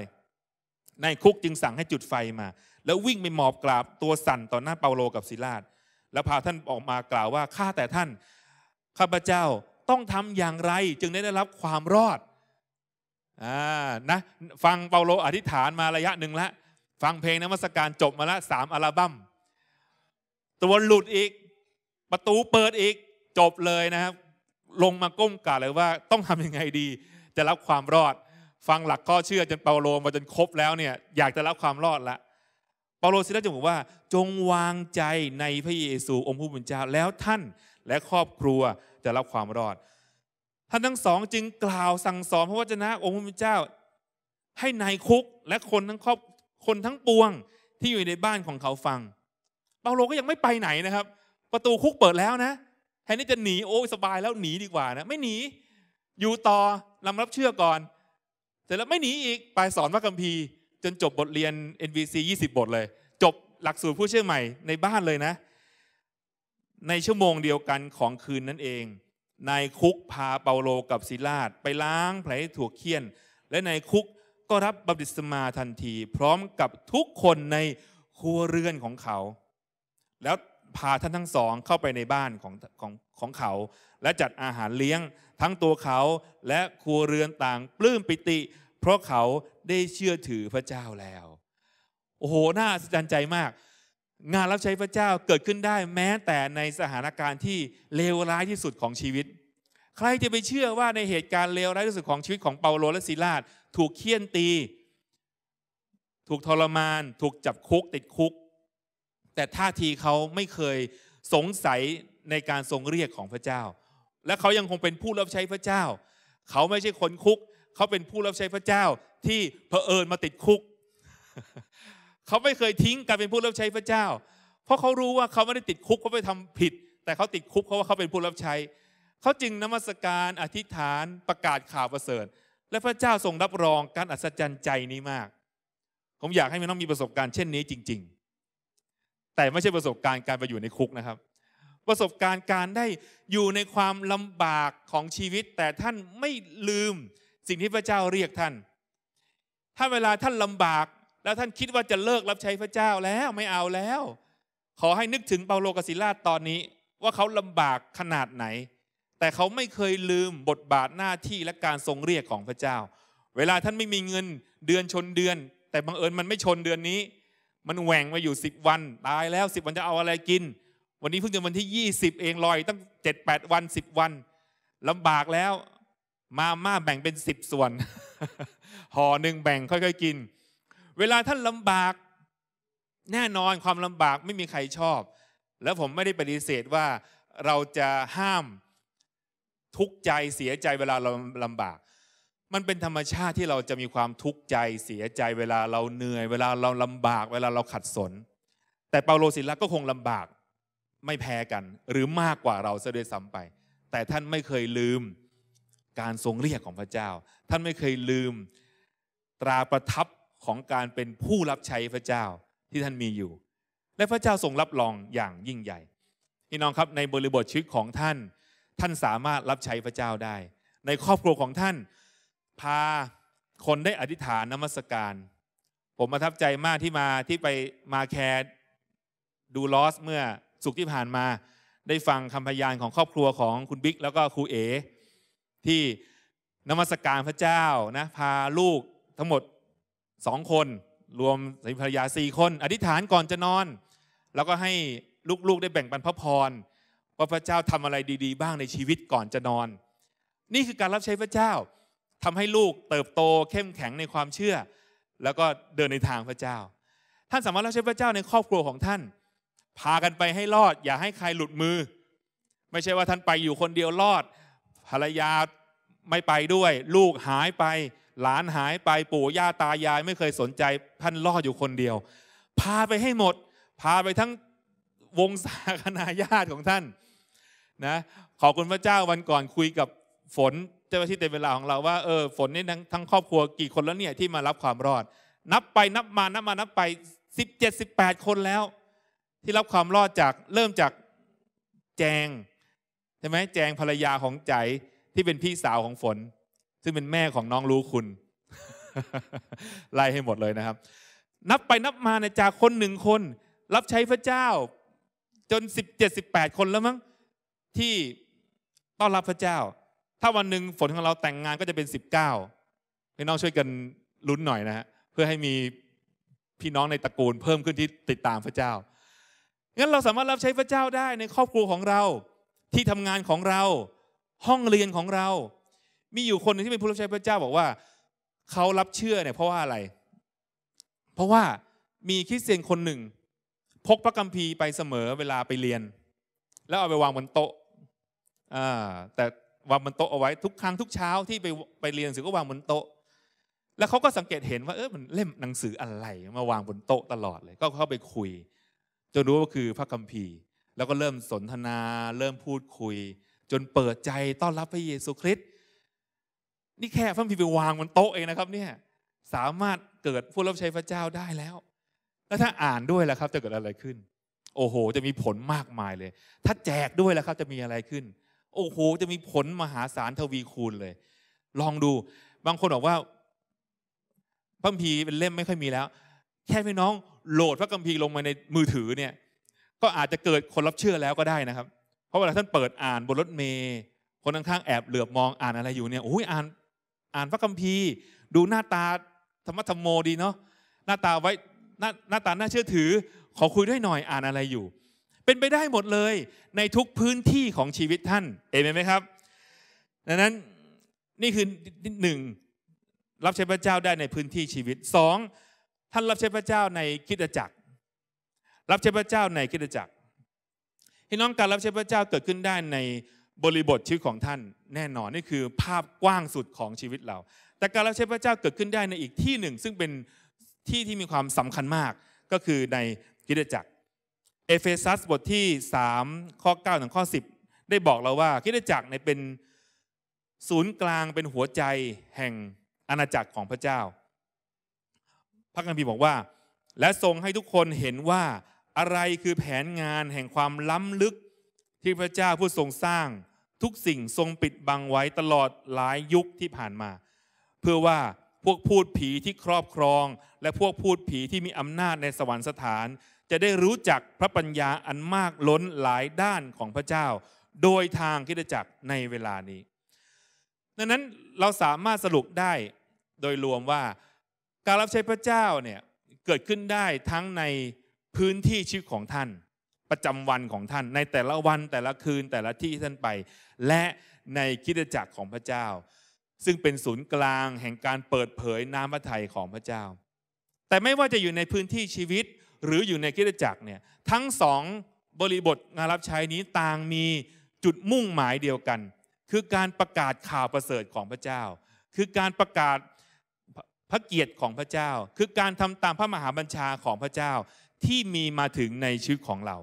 ในคุกจึงสั่งให้จุดไฟมา แล้ววิ่งไปหมอบกราบตัวสั่นต่อหน้าเปาโลกับซิลาสแล้วพาท่านออกมากล่าวว่าข้าแต่ท่านข้าพเจ้าต้องทำอย่างไรจึงได้รับความรอดอ่า นะ ฟังเปาโลอธิษฐานมาระยะหนึ่งแล้วฟังเพลงนมัสการจบมาละสามอัลบัม้ม ตัวหลุดอีก ประตูเปิดอีก จบเลยนะครับ ลงมาก้มกราบเลยว่า ต้องทำยังไงดี จะรับความรอด ฟังหลักข้อเชื่อจนเปาโลมาจนครบแล้วเนี่ย อยากจะรับความรอดละ เปาโลซิลสจึงบอกว่า จงวางใจในพระเยซู องค์ผู้เป็นเจ้าแล้วท่านและครอบครัวจะรับความรอดท่านทั้งสอง จึงกล่าวสั่งสอนพระวจนะ องค์พระผู้เป็นเจ้า ให้นายคุกและคนทั้งครอบคนทั้งปวงที่อยู่ในบ้านของเขาฟัง เปาโลก็ยังไม่ไปไหนนะครับ ประตูคุกเปิดแล้วนะแทนที่จะหนีโอ้สบายแล้วหนีดีกว่านะ ไม่หนี อยู่ต่อลำรับเชื่อก่อน เสร็จแล้วไม่หนีอีกไปสอนพระคัมภีร์จนจบบทเรียน NVC 20 บทเลย จบหลักสูตรผู้เชื่อใหม่ในบ้านเลยนะ ในชั่วโมงเดียวกันของคืนนั้นเองนายคุกพาเปาโลกับซิลาดไปล้างแผลถูกเคี้ยน และนายคุกก็รับบัพติศมาทันที พร้อมกับทุกคนในครัวเรือนของเขา แล้วพาท่านทั้งสองเข้าไปในบ้านของของของเขา และจัดอาหารเลี้ยงทั้งตัวเขาและครัวเรือนต่างปลื้มปิติ เพราะเขาได้เชื่อถือพระเจ้าแล้ว โอ้โหน่าสะใจมากงานรับใช้พระเจ้าเกิดขึ้นได้แม้แต่ในสถานการณ์ที่ เลวร้ายที่สุดของชีวิต ใครจะไปเชื่อว่าในเหตุการณ์เลวร้ายที่สุดของชีวิตของเปาโลและซิลาสถูกเคี่ยนตี ถูกทรมานถูกจับคุก ติดคุก แต่ท่าทีเขาไม่เคยสงสัยในการทรงเรียกของพระเจ้า และเขายังคงเป็นผู้รับใช้พระเจ้า เขาไม่ใช่คนคุกเขาเป็นผู้รับใช้พระเจ้าที่เผอิญมาติดคุกเขาไม่เคยทิ้ง การเป็นผู้รับใช้พระเจ้า เพราะเขารู้ว่าเขาไม่ได้ติดคุกเขาไปทำผิด แต่เขาติดคุกเพราะว่าเขาเป็นผู้รับใช้ เขาจึงนมัสการอธิษฐานประกาศข่าวประเสริฐ และพระเจ้าทรงรับรองการอัศจรรย์ใจนี้มาก ผมอยากให้มันต้องมีประสบการณ์เช่นนี้จริง ๆ แต่ไม่ใช่ประสบการณ์การไปอยู่ในคุกนะครับ ประสบการณ์การได้อยู่ในความลำบากของชีวิต แต่ท่านไม่ลืมสิ่งที่พระเจ้าเรียกท่าน ถ้าเวลาท่านลำบากแล้วท่านคิดว่าจะเลิกรับใช้พระเจ้าแล้ว ไม่เอาแล้ว ขอให้นึกถึงเปาโลกศิลาตอนนี้ว่าเขาลำบากขนาดไหน แต่เขาไม่เคยลืมบทบาทหน้าที่และการทรงเรียกของพระเจ้า เวลาท่านไม่มีเงินเดือนชนเดือน แต่บังเอิญมันไม่ชนเดือนนี้ มันแหว่งมาอยู่สิบวันตายแล้วสิบวันจะเอาอะไรกิน วันนี้เพิ่งจะวันที่ยี่สิบเองลอย ตั้งเจ็ดแปดวันสิบวันลำบากแล้วมาม่าแบ่งเป็นสิบส่วนห่อหนึ่งแบ่งค่อยๆ กินเวลาท่านลำบากแน่นอนความลำบากไม่มีใครชอบ แล้วผมไม่ได้ปฏิเสธว่าเราจะห้ามทุกข์ใจเสียใจเวลาเราลำบาก มันเป็นธรรมชาติที่เราจะมีความทุกข์ใจเสียใจ เวลาเราเหนื่อยเวลาเราลำบาก เวลาเราขัดสน แต่เปาโลศิลาก็คงลำบากไม่แพ้กัน หรือมากกว่าเราซะด้วยซ้ำไป แต่ท่านไม่เคยลืมการทรงเรียกของพระเจ้า ท่านไม่เคยลืมตราประทับของการเป็นผู้รับใช้พระเจ้าที่ท่านมีอยู่ และพระเจ้าทรงรับรองอย่างยิ่งใหญ่ พี่น้องครับในบริบทชีวิตของท่านท่านสามารถรับใช้พระเจ้าได้ ในครอบครัวของท่านพาคนได้อธิษฐานนมัสการ ผมประทับใจมากที่มาที่ไปมาแคร์ดูลอสเมื่อสุขที่ผ่านมาได้ฟังคำพยานของครอบครัวของคุณบิ๊กแล้วก็ครูเอที่นมัสการพระเจ้านะพาลูกทั้งหมดสองคนรวมสามีภรรยาสี่คน อธิษฐานก่อนจะนอน แล้วก็ให้ลูกๆได้แบ่งปันพระพร ว่าพระเจ้าทำอะไรดีๆ บ้างในชีวิตก่อนจะนอน นี่คือการรับใช้พระเจ้าทำให้ลูกเติบโตเข้มแข็งในความเชื่อ แล้วก็เดินในทางพระเจ้า ท่านสามารถรับใช้พระเจ้าในครอบครัวของท่าน พากันไปให้รอด อย่าให้ใครหลุดมือ ไม่ใช่ว่าท่านไปอยู่คนเดียวรอดภรรยาไม่ไปด้วย ลูกหายไปหลานหายไปปู่ย่าตายาย ไม่เคยสนใจท่านรอดอยู่คนเดียว พาไปให้หมด พาไปทั้งวงศาคณาญาติของท่าน นะ ขอบคุณพระเจ้าวันก่อนคุยกับฝน เจ้าที่เต็มเวลาของเราว่าเออฝนนี่ทั้งทั้งครอบครัวกี่คนแล้วเนี่ยที่มารับความรอด นับไปนับมานับมานับไปสสิิบเจ็ดบแปดคนแล้ว ที่รับความรอดจากเริ่มจากแจงใช่ไหมแจงภรรยาของใจที่เป็นพี่สาวของฝนซึ่งเป็นแม่ของน้องรู้คุณไล่ให้หมดเลยนะครับ นับไปนับมาเนี่ยจากคนหนึ่งคน รับใช้พระเจ้า จนสิบเจ็ดสิบแปดคนแล้วมั้งที่ต้อนรับพระเจ้า ถ้าวันหนึ่งฝนของเราแต่งงานก็จะเป็นสิบเก้าพี่น้องช่วยกันลุ้นหน่อยนะฮะเพื่อให้มีพี่น้องในตระกูล เพิ่มขึ้นที่ติดตามพระเจ้างั้นเราสามารถรับใช้พระเจ้าได้ในครอบครัวของเรา ที่ทำงานของเราห้องเรียนของเรามีอยู่คนนึงที่เป็นผู้รับใช้พระเจ้าบอกว่าเขารับเชื่อเนี่ย เพราะว่าอะไร เพราะว่ามีคริสเตียนคนหนึ่ง พกพระคัมภีร์ไปเสมอเวลาไปเรียน แล้วเอาไปวางบนโต๊ะอ่าแต่วางบนโต๊ะเอาไว้ทุกครั้งทุกเช้าที่ไปไปเรียนหนังสือก็วางบนโต๊ะ แล้วเขาก็สังเกตเห็นว่าเออมันเล่มหนังสืออะไรมาวางบนโต๊ะตลอดเลยก็เข้าไปคุยจนรู้ว่าคือพระคัมภีร์ แล้วก็เริ่มสนทนาเริ่มพูดคุย จนเปิดใจต้อนรับพระเยซูคริสต์นี่แค่พระพิมภี์ไปวางบนโต๊ะเองนะครับเนี่ยสามารถเกิดผู้รับใช้พระเจ้าได้แล้ว แล้วถ้าอ่านด้วยล่ะครับ จะเกิดอะไรขึ้น โอ้โห จะมีผลมากมายเลย ถ้าแจกด้วยล่ะครับ จะมีอะไรขึ้น โอ้โหจะมีผลมหาศาลทวีคูณเลย ลองดู บางคนบอกว่าพระพมีเป็นเล่มไม่ค่อยมีแล้ว แค่พี่น้อง โหลดพระกัมพีลงมาในมือถือเนี่ย ก็อาจจะเกิดคนรับเชื่อแล้วก็ได้นะครับ เพราะเวลาท่านเปิดอ่านบนรถเมย์คนข้างๆแอบเหลือบมองอ่านอะไรอยู่เนี่ยโอ้ยอ่านอ่านพระคัมภีร์ดูหน้าตาธรรมธรรมโมดีเนาะหน้าตาไว้หน้าหน้าตาน่าเชื่อถือขอคุยด้วยหน่อยอ่านอะไรอยู่ เป็นไปได้หมดเลยในทุกพื้นที่ของชีวิตท่านเอเมนไหมครับ ดังนั้นนี่คือหนึ่ง รับใช้พระเจ้าได้ในพื้นที่ชีวิตสองท่านรับใช้พระเจ้าในคิดจักร รับใช้พระเจ้าในคิดจักรพี่น้องการรับใช้พระเจ้าเกิดขึ้นได้ในบริบทชีวิตของท่านแน่นอน นี่คือภาพกว้างสุดของชีวิตเรา แต่การรับใช้พระเจ้าเกิดขึ้นได้ในอีกที่หนึ่ง ซึ่งเป็นที่ที่มีความสำคัญมากก็คือในกิจจักรเอเฟซัสบทที่ 3 ข้อ9ถึงข้อ 10 ได้บอกเราว่ากิจจักรในเป็นศูนย์กลางเป็นหัวใจแห่งอาณาจักรของพระเจ้า พระคัมภีร์บอกว่า และทรงให้ทุกคนเห็นว่าอะไรคือแผนงานแห่งความล้ำลึกที่พระเจ้าผู้ทรงสร้างทุกสิ่งทรงปิดบังไว้ตลอดหลายยุคที่ผ่านมา เพื่อว่าพวกพูดผีที่ครอบครองและพวกพูดผีที่มีอำนาจในสวรรคสถาน จะได้รู้จักพระปัญญาอันมากล้นหลายด้านของพระเจ้า โดยทางคิดจักรในเวลานี้ดังนั้นเราสามารถสรุปได้โดยรวมว่า การรับใช้พระเจ้าเนี่ยเกิดขึ้นได้ทั้งในพื้นที่ชีวิตของท่านประจำวันของท่านในแต่ละวันแต่ละคืนแต่ละที่ท่านไป และในคิดจักรของพระเจ้า ซึ่งเป็นศูนย์กลางแห่งการเปิดเผยน้ำพระทัยของพระเจ้า แต่ไม่ว่าจะอยู่ในพื้นที่ชีวิต หรืออยู่ในคิดจักรเนี่ยทั้งสองบริบทงานรับใช้นี้ต่างมีจุดมุ่งหมายเดียวกัน คือการประกาศข่าวประเสริฐของพระเจ้า คือการประกาศพระเกียรติของพระเจ้า คือการทำตามพระมหาบัญชาของพระเจ้าที่มีมาถึงในชีวิตของเรา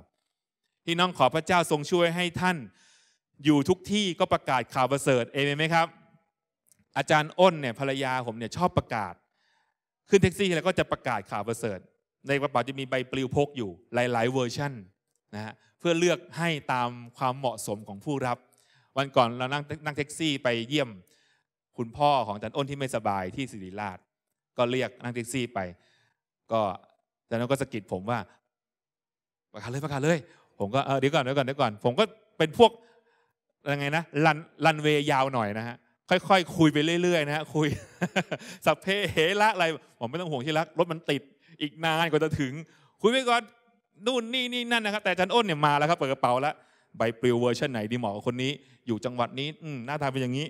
พี่น้องขอพระเจ้าทรงช่วยให้ท่านอยู่ทุกที่ก็ประกาศข่าวประเสริฐเองไหมครับ อาจารย์อ้นเนี่ยภรรยาผมเนี่ยชอบประกาศ ขึ้นแท็กซี่แล้วก็จะประกาศข่าวประเสริฐในกระเป๋าจะมีใบปลิวพกอยู่หลายๆเวอร์ชันนะฮะเพื่อเลือกให้ตามความเหมาะสมของผู้รับ วันก่อนเรานั่งนั่งแท็กซี่ไปเยี่ยมคุณพ่อของอาจารย์อ้นที่ไม่สบายที่สิริราช ก็เรียกนั่งแท็กซี่ไป ก็อาจารย์ก็สะกิดผมว่าประกาศเลยประกาศเลยผมก็เออเดี๋ยวก่อนเดี๋ยวก่อนเดี๋ยวก่อนผมก็เป็นพวกยังไงนะรันรันเวยาวหน่อยนะฮะค่อยๆคคุยไปเรื่อยๆนะฮะคุย สัพเพเหระอะไรผมไม่ต้องห่วงที่รัก รถมันติดอีกนานกว่าจะถึง คุยไปก่อนนู่นนี่นี่นั่นนะครับแต่อาจารย์อ้นเนี่ยมาแล้วครับ เปิดกระเป๋าแล้วใบปลิวเวอร์ชันไหน ดีเหมาะกับคนนี้ อยู่จังหวัดนี้หน้าตาเป็นอย่างนี้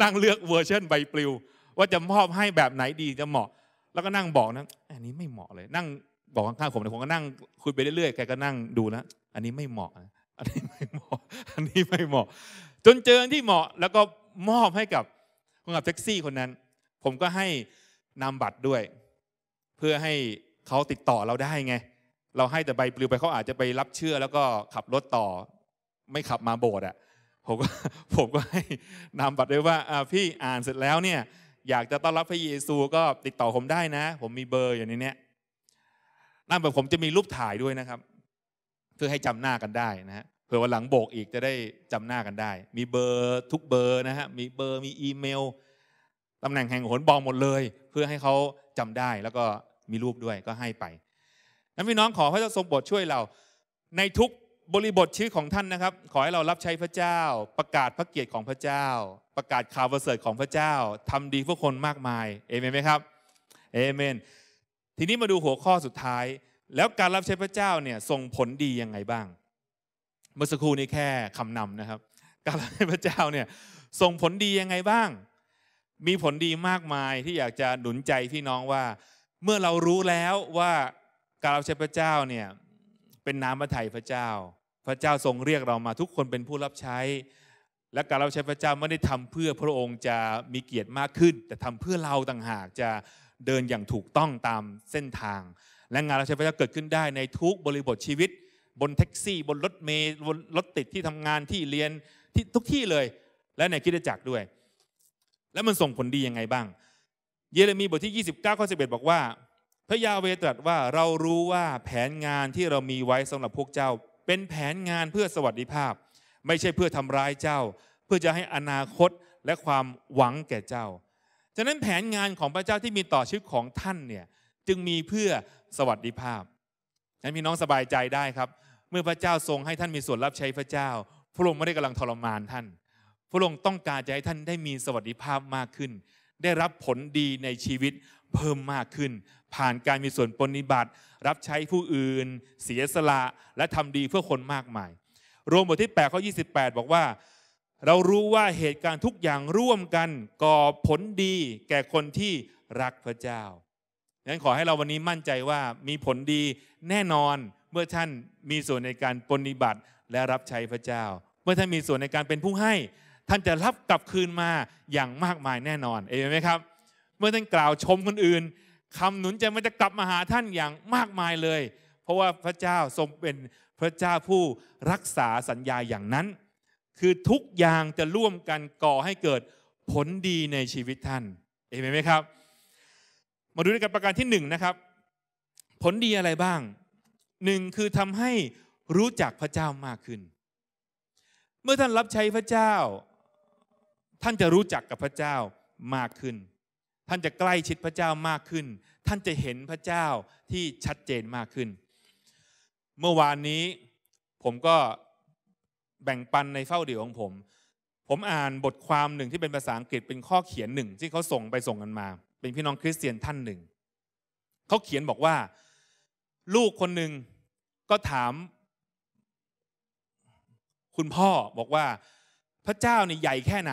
นั่งเลือกเวอร์ชันใบปลิวว่าจะมอบให้แบบไหนดีจะเหมาะ แล้วก็นั่งบอกนะอันนี้ไม่เหมาะเลยนั่งบอกข้างๆผมเนี่ยผมก็นั่งคุยไปเรื่อยๆ แกก็นั่งดูแล้วอันนี้ไม่เหมาะอันนี้ไม่เหมาะอันนี้ไม่เหมาะ จนเจอที่เหมาะแล้วก็มอบให้กับคนขับแท็กซี่คนนั้น ผมก็ให้นามบัตรด้วย เพื่อให้เขาติดต่อเราได้ไง เราให้แต่ใบปลิวไปเขาอาจจะไปรับเชื่อแล้วก็ขับรถต่อไม่ขับมาโบสถ์อ่ะผมก็ผมก็ให้นามบัตรด้วยว่าพี่อ่านเสร็จแล้วเนี่ย อยากจะต้อนรับพระเยซูก็ติดต่อผมได้นะ ผมมีเบอร์ อย่างนี้เนี่ยนั่นแบบผมจะมีรูปถ่ายด้วยนะครับ เพื่อให้จำหน้ากันได้นะฮะเผื่อวันหลังโบกอีกจะได้จำหน้ากันได้ มีเบอร์ทุกเบอร์นะฮะมีเบอร์มีอีเมลตำแหน่งแห่งหนบอกหมดเลย เพื่อให้เขาจำได้แล้วก็มีรูปด้วยก็ให้ไปนั้นพี่น้องขอพระเจ้าทรงโปรดช่วยเราในทุกบริบทชีวิตของท่านนะครับ ขอให้เรารับใช้พระเจ้า ประกาศพระเกียรติของพระเจ้า ประกาศข่าวประเสริฐของพระเจ้าทำดีเพื่อคนมากมายเอเมนไหมครับเอเมนทีนี้มาดูหัวข้อสุดท้าย แล้วการรับใช้พระเจ้าเนี่ยส่งผลดียังไงบ้างเมื่อสักครู่นี้แค่คำนำนะครับ การรับใช้พระเจ้าเนี่ยส่งผลดียังไงบ้าง มีผลดีมากมายที่อยากจะหนุนใจพี่น้องว่า เมื่อเรารู้แล้วว่า การรับใช้พระเจ้าเนี่ยเป็นน้ำพระทัยพระเจ้า พระเจ้าทรงเรียกเรามาทุกคนเป็นผู้รับใช้ และการรับใช้พระเจ้าไม่ได้ทำเพื่อพระองค์จะมีเกียรติมากขึ้น แต่ทำเพื่อเราต่างหากจะเดินอย่างถูกต้องตามเส้นทาง และงานรับใช้พระเจ้าเกิดขึ้นได้ในทุกบริบทชีวิต บนแท็กซี่ บนรถเมล์บนรถติดที่ทำงานที่เรียนที่ทุกที่เลย และในคิดจักรด้วย แล้วมันส่งผลดียังไงบ้าง เยเรมีบทที่ 29 ข้อ11 บอกว่า พระยาเวตรัสว่าเรารู้ว่าแผนงานที่เรามีไว้สำหรับพวกเจ้า เป็นแผนงานเพื่อสวัสดิภาพ ไม่ใช่เพื่อทำร้ายเจ้า เพื่อจะให้อนาคตและความหวังแก่เจ้าฉะนั้นแผนงานของพระเจ้าที่มีต่อชีวิตของท่านเนี่ยจึงมีเพื่อสวัสดิภาพฉะนั้นพี่น้องสบายใจได้ครับ เมื่อพระเจ้าทรงให้ท่านมีส่วนรับใช้พระเจ้าพระองค์ไม่ได้กำลังทรมานท่านพระองค์ต้องการจะให้ท่านได้มีสวัสดิภาพมากขึ้น ได้รับผลดีในชีวิตเพิ่มมากขึ้น ผ่านการมีส่วนปฏิบัติ รับใช้ผู้อื่น เสียสละและทำดีเพื่อคนมากมายรวมบทที่8ข้อ28 บอกว่าเรารู้ว่าเหตุการณ์ทุกอย่างร่วมกันก่อผลดีแก่คนที่รักพระเจ้าฉะงนั้นขอให้เราวันนี้มั่นใจว่ามีผลดีแน่นอน เมื่อท่านมีส่วนในการปฏิบัติและรับใช้พระเจ้า เมื่อท่านมีส่วนในการเป็นผู้ให้ ท่านจะรับกลับคืนมาอย่างมากมายแน่นอนเอเมนไหมครับ เมื่อท่านกล่าวชมคนอื่นคำหนุนใจมันจะกลับมาหาท่านอย่างมากมายเลย เพราะว่าพระเจ้าทรงเป็นพระเจ้าผู้รักษาสัญญาอย่างนั้นคือทุกอย่างจะร่วมกันก่อให้เกิดผลดีในชีวิตท่าน เอเมนไหมครับ มาดูด้วยกันประการที่หนึ่งนะครับ ผลดีอะไรบ้าง หนึ่งคือทำให้รู้จักพระเจ้ามากขึ้น เมื่อท่านรับใช้พระเจ้า ท่านจะรู้จักกับพระเจ้ามากขึ้น ท่านจะใกล้ชิดพระเจ้ามากขึ้น ท่านจะเห็นพระเจ้าที่ชัดเจนมากขึ้น เมื่อวานนี้ผมก็แบ่งปันในเฝ้าเดี่ยวของผม ผมอ่านบทความหนึ่งที่เป็นภาษาอังกฤษเป็นข้อเขียนหนึ่งที่เขาส่งไปส่งกันมา เป็นพี่น้องคริสเตียนท่านหนึ่งเขาเขียนบอกว่า ลูกคนหนึ่งก็ถาม คุณพ่อบอกว่า พระเจ้านี่ใหญ่แค่ไหน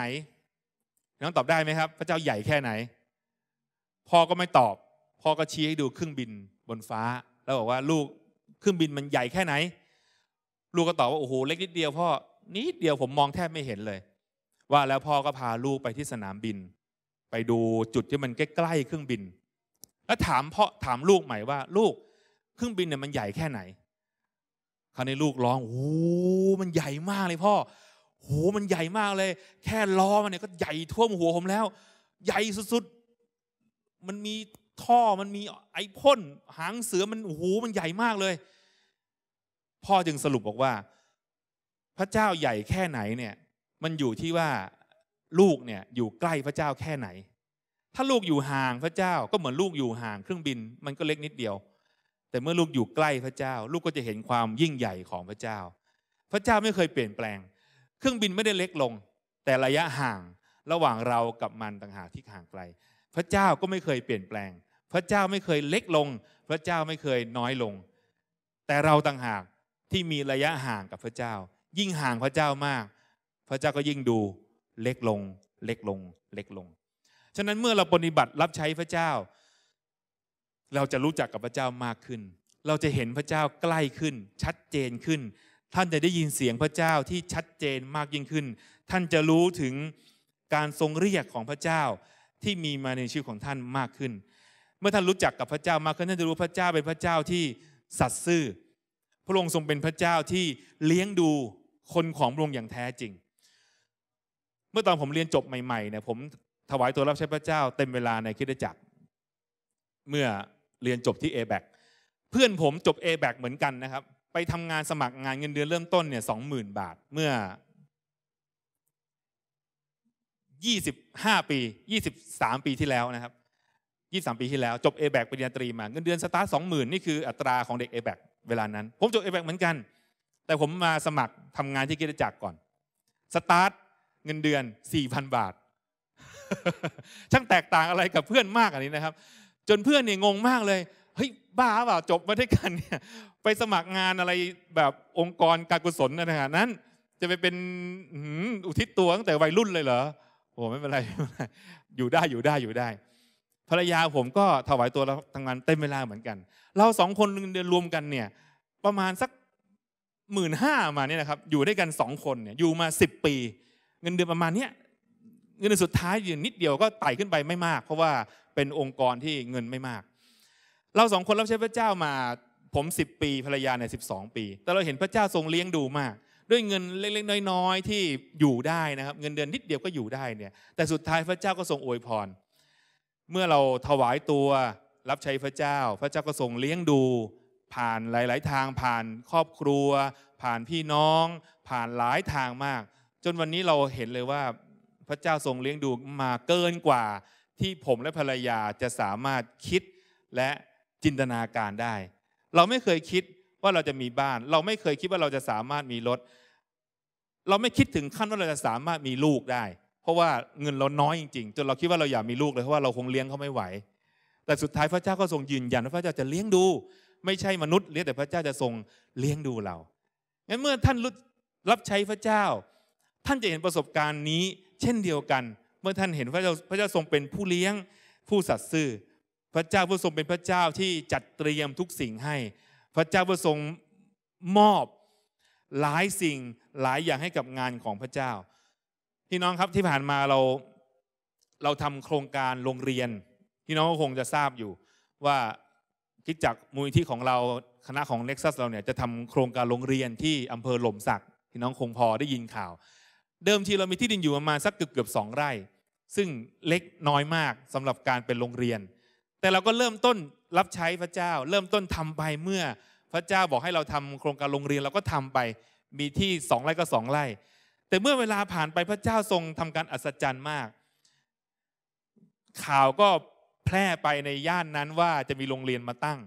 น้องตอบได้ไหมครับ พระเจ้าใหญ่แค่ไหนพ่อก็ไม่ตอบ พ่อก็ชี้ให้ดูเครื่องบินบนฟ้า แล้วบอกว่าลูกเครื่องบินมันใหญ่แค่ไหนลูกก็ตอบว่าโอ้โหเล็กนิดเดียวพ่อนิดเดียวผมมองแทบไม่เห็นเลย ว่าแล้วพ่อก็พาลูกไปที่สนามบิน ไปดูจุดที่มันใกล้ๆเครื่องบิน แล้วถามพ่อถามลูกใหม่ว่า ลูกเครื่องบินเนี่ยมันใหญ่แค่ไหนคราวนี้ลูกร้องโอ้มันใหญ่มากเลยพ่อโหมันใหญ่มากเลย แค่ล้อมันเนี่ยก็ใหญ่ท่วมหัวผมแล้ว ใหญ่สุดๆมันมีท่อมันมีไอพ่นหางเสือมันโอ้โหมันใหญ่มากเลยพ่อจึงสรุปบอกว่าพระเจ้าใหญ่แค่ไหนเนี่ยมันอยู่ที่ว่าลูกเนี่ยอยู่ใกล้พระเจ้าแค่ไหน ถ้าลูกอยู่ห่างพระเจ้าก็เหมือนลูกอยู่ห่างเครื่องบินมันก็เล็กนิดเดียว แต่เมื่อลูกอยู่ใกล้พระเจ้า ลูกก็จะเห็นความยิ่งใหญ่ของพระเจ้า พระเจ้าไม่เคยเปลี่ยนแปลง เครื่องบินไม่ได้เล็กลง แต่ระยะห่างระหว่างเรากับมันต่างหากที่ห่างไกล พระเจ้าก็ไม่เคยเปลี่ยนแปลง พระเจ้าไม่เคยเล็กลงพระเจ้าไม่เคยน้อยลง แต่เราต่างหากที่มีระยะห่างกับพระเจ้า ยิ่งห่างพระเจ้ามาก พระเจ้าก็ยิ่งดูเล็กลง เล็กลง เล็กลง ฉะนั้นเมื่อเราปฏิบัติรับใช้พระเจ้า เราจะรู้จักกับพระเจ้ามากขึ้น เราจะเห็นพระเจ้าใกล้ขึ้น ชัดเจนขึ้น ท่านจะได้ยินเสียงพระเจ้าที่ชัดเจนมากยิ่งขึ้น ท่านจะรู้ถึงการทรงเรียกของพระเจ้าที่มีมาในชีวิตของท่านมากขึ้น เมื่อท่านรู้จักกับพระเจ้ามากขึ้นท่านจะรู้พระเจ้าเป็นพระเจ้าที่สัตย์ซื่อพระองค์ทรงเป็นพระเจ้าที่เลี้ยงดูคนของพระองค์อย่างแท้จริง เมื่อตอนผมเรียนจบใหม่ๆเนี่ยผมถวายตัวรับใช้พระเจ้าเต็มเวลาในคิดจักร เมื่อเรียนจบที่ a b a c เพื่อนผมจบ a b a c เหมือนกันนะครับ ไปทำงานสมัครงานเงินเดือนเริ่มต้นเนี่ยสองหมื่นบาท เมื่อ 25 ปี 23 ปีที่แล้วนะครับ 23 ปีที่แล้วจบ a b a c ปริญญาตรีมา เงินเดือนสตาร์ทสองหมื่นนี่คืออัตราของเด็ก a b a c เวลานั้น ผมจบเอแบกเหมือนกัน แต่ผมมาสมัครทำงานที่กิจจักรก่อน สตาร์ทเงินเดือน 4,000 บาท ช่างแตกต่างอะไรกับเพื่อนมากอันนี้นะครับ จนเพื่อนเนี่ยงงมากเลย เฮ้ย บ้าเปล่าจบมาด้วยกันเนี่ยไปสมัครงานอะไรแบบองค์กรการกุศลนะฮะนั้น จะไปเป็นอุทิศตัวตั้งแต่วัยรุ่นเลยเหรอโอ้ไม่เป็นไร อยู่ได้อยู่ได้อยู่ได้ภรรยาผมก็ถวายตัวแล้วทำงานเต็มเวลาเหมือนกัน เราสองคนเดือนรวมกันเนี่ยประมาณสักหมื่นห้ามาเนี่ยนะครับอยู่ด้วยกันสองคนเนี่ยอยู่มาสิบปี เงินเดือนประมาณเนี้ยเงินเดือนสุดท้ายอยู่นิดเดียวก็ไต่ขึ้นไปไม่มาก เพราะว่าเป็นองค์กรที่เงินไม่มาก เราสองคนรับใช้พระเจ้ามาผมสิบปี ภรรยาเนี่ยสิบสองปี แต่เราเห็นพระเจ้าทรงเลี้ยงดูมาก ด้วยเงินเล็กๆน้อยๆที่อยู่ได้นะครับเงินเดือนนิดเดียวก็อยู่ได้เนี่ยแต่สุดท้ายพระเจ้าก็ทรงอวยพรเมื่อเราถวายตัวรับใช้พระเจ้า พระเจ้าก็ทรงเลี้ยงดู ผ่านหลายๆทางผ่านครอบครัว ผ่านพี่น้อง ผ่านหลายทางมาก จนวันนี้เราเห็นเลยว่าพระเจ้าทรงเลี้ยงดูมาเกินกว่า ที่ผมและภรรยาจะสามารถคิดและจินตนาการได้ เราไม่เคยคิดว่าเราจะมีบ้าน เราไม่เคยคิดว่าเราจะสามารถมีรถเราไม่คิดถึงขั้นว่าเราจะสามารถมีลูกได้เพราะว่าเงินเราน้อยจริงๆ จนเราคิดว่าเราอยากมีลูกเลยเพราะว่าเราคงเลี้ยงเขาไม่ไหว แต่สุดท้ายพระเจ้าก็ทรงยืนยันว่าพระเจ้าจะเลี้ยงดูไม่ใช่มนุษย์เลี้ยงแต่พระเจ้าจะทรงเลี้ยงดูเรางั้นเมื่อท่านรับใช้พระเจ้า ท่านจะเห็นประสบการณ์นี้เช่นเดียวกัน เมื่อท่านเห็นพระเจ้าพระเจ้าทรงเป็นผู้เลี้ยงผู้สัตย์ซื่อ พระเจ้าผู้ทรงเป็นพระเจ้าที่จัดเตรียมทุกสิ่งให้ พระเจ้าผู้ทรงมอบหลายสิ่งหลายอย่างให้กับงานของพระเจ้าพี่น้องครับที่ผ่านมาเราเราทำโครงการโรงเรียนพี่น้องก็คงจะทราบอยู่ว่าคิดจากมูลที่ของเราคณะของเล็กซัสเราเนี่ยจะทำโครงการโรงเรียนที่อำเภอหล่มสักพี่น้องคงพอได้ยินข่าว เดิมทีเรามีที่ดินอยู่ประมาณสักเกือบเกือบสองไร่ ซึ่งเล็กน้อยมากสำหรับการเป็นโรงเรียน แต่เราก็เริ่มต้นรับใช้พระเจ้า เริ่มต้นทำไปเมื่อพระเจ้าบอกให้เราทำโครงการโรงเรียนเราก็ทำไป มีที่สองไร่ก็สองไร่แต่เมื่อเวลาผ่านไปพระเจ้าทรงทำการอัศจรรย์มาก ข่าวก็แพร่ไปในย่านนั้นว่าจะมีโรงเรียนมาตั้ง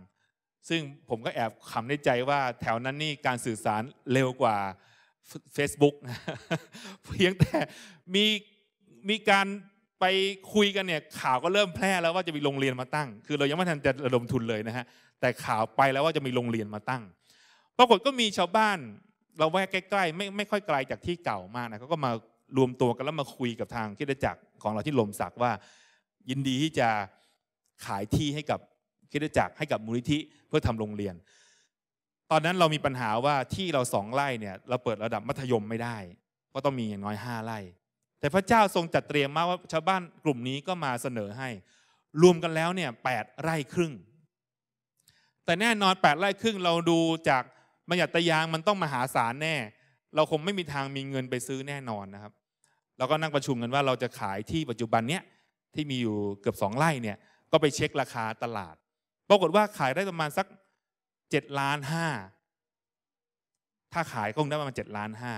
ซึ่งผมก็แอบขำในใจว่า แถวนั้นนี่การสื่อสารเร็วกว่า Facebook เพียงแต่มีมีการไปคุยกันเนี่ย ข่าวก็เริ่มแพร่แล้วว่าจะมีโรงเรียนมาตั้ง คือเรายังไม่ทันจะระดมทุนเลยนะฮะแต่ข่าวไปแล้วว่าจะมีโรงเรียนมาตั้ง ปรากฏก็มีชาวบ้านเราแวะใกล้ๆไม่ไม่ค่อยไกลจากที่เก่ามากนะเขาก็มารวมตัวกันแล้วมาคุยกับทางคิดจักรของเราที่ลมศักว่า ยินดีที่จะขายที่ให้กับคิดจักรให้กับมูลนิธิเพื่อทำโรงเรียน ตอนนั้นเรามีปัญหาว่าที่เราสองไร่เนี่ย เราเปิดระดับมัธยมไม่ได้เพราะต้องมีอย่างน้อยห้าไร่แต่พระเจ้าทรงจัดเตรียมมาว่าชาวบ้านกลุ่มนี้ก็มาเสนอให้ รวมกันแล้วเนี่ยแปดไร่ครึ่งแต่แน่นอนแปดไร่ครึ่งเราดูจากมัยญัตตะยางมันต้องมหาศาลแน่ เราคงไม่มีทางมีเงินไปซื้อแน่นอนนะครับเราก็นั่งประชุม กัน ว่าเราจะขายที่ปัจจุบันเนี้ย ที่มีอยู่เกือบสองไร่เนี่ย ก็ไปเช็คราคาตลาด ปรากฏว่าขาย ได้ประมาณสักเจ็ดล้านห้าถ้าขายก็คงได้ ประมาณเจ็ดล้านห้า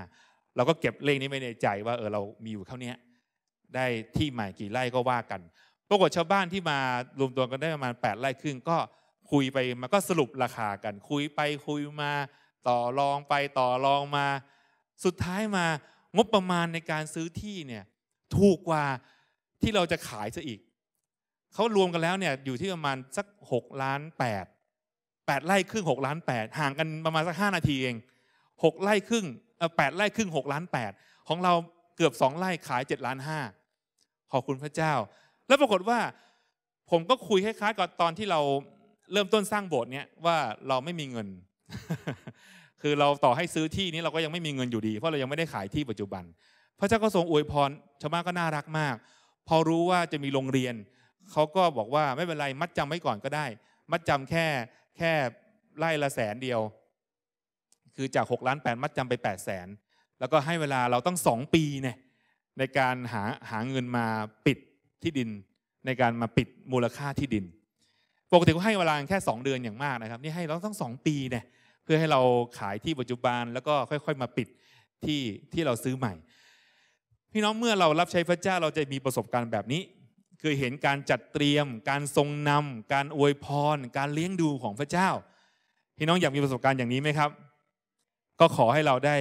เราก็เก็บเลขนี้ไว้ใน ใจว่าเออเรามีอยู่เท่านี้ได้ที่ใหม่กี่ไร่ก็ว่ากัน ปรากฏชาวบ้านที่มารวมตัวกันได้ประมาณแปดไร่ครึ่งก็คุยไปมันก็สรุปราคากันคุยไปคุยมา ต่อรองไปต่อรองมา สุดท้ายมางบประมาณในการซื้อที่เนี่ยถูกกว่าที่เราจะขายซะอีกเขารวมกันแล้วเนี่ยอยู่ที่ประมาณสัก6ล้าน 8 8ไร่ครึ่ง6ล้าน8ห่างกันประมาณสัก5นาทีเอง6ไร่ครึ่งแปดไร่ครึ่ง6ล้าน8ของเราเกือบ2ไร่ขาย7ล้าน5ขอบคุณพระเจ้า แล้วปรากฏว่าผมก็คุยคล้ายๆกับตอนที่เราเริ่มต้นสร้างโบสถ์เนี้ยว่าเราไม่มีเงิน คือเราต่อให้ซื้อที่นี้เราก็ยังไม่มีเงินอยู่ดีเพราะเรายังไม่ได้ขายที่ปัจจุบัน พระเจ้าก็ทรงอวยพรชาวบ้านก็น่ารักมาก พอรู้ว่าจะมีโรงเรียนเขาก็บอกว่าไม่เป็นไร มัดจำไว้ก่อนก็ได้ มัดจำแค่แค่ไล่ละแสนเดียว คือจาก 6 ล้านแปดมัดจำไป8ปดแสน แล้วก็ให้เวลาเราต้องสองปีเนี่ยในการหาหาเงินมาปิดที่ดิน ในการมาปิดมูลค่าที่ดินปกติก็ให้เวลาแค่ 2 เดือนอย่างมากนะครับ นี่ให้เราต้องสองปีเนี่ยเพื่อให้เราขายที่ปัจจุบันแล้วก็ค่อย ๆมาปิดที่ที่เราซื้อใหม่ พี่น้องเมื่อเรารับใช้พระเจ้าเราจะมีประสบการณ์แบบนี้คือเห็นการจัดเตรียม การทรงนำการอวยพร การเลี้ยงดูของพระเจ้าพี่น้องอยากมีประสบการณ์อย่างนี้ไหมครับ ก็ขอให้เราได้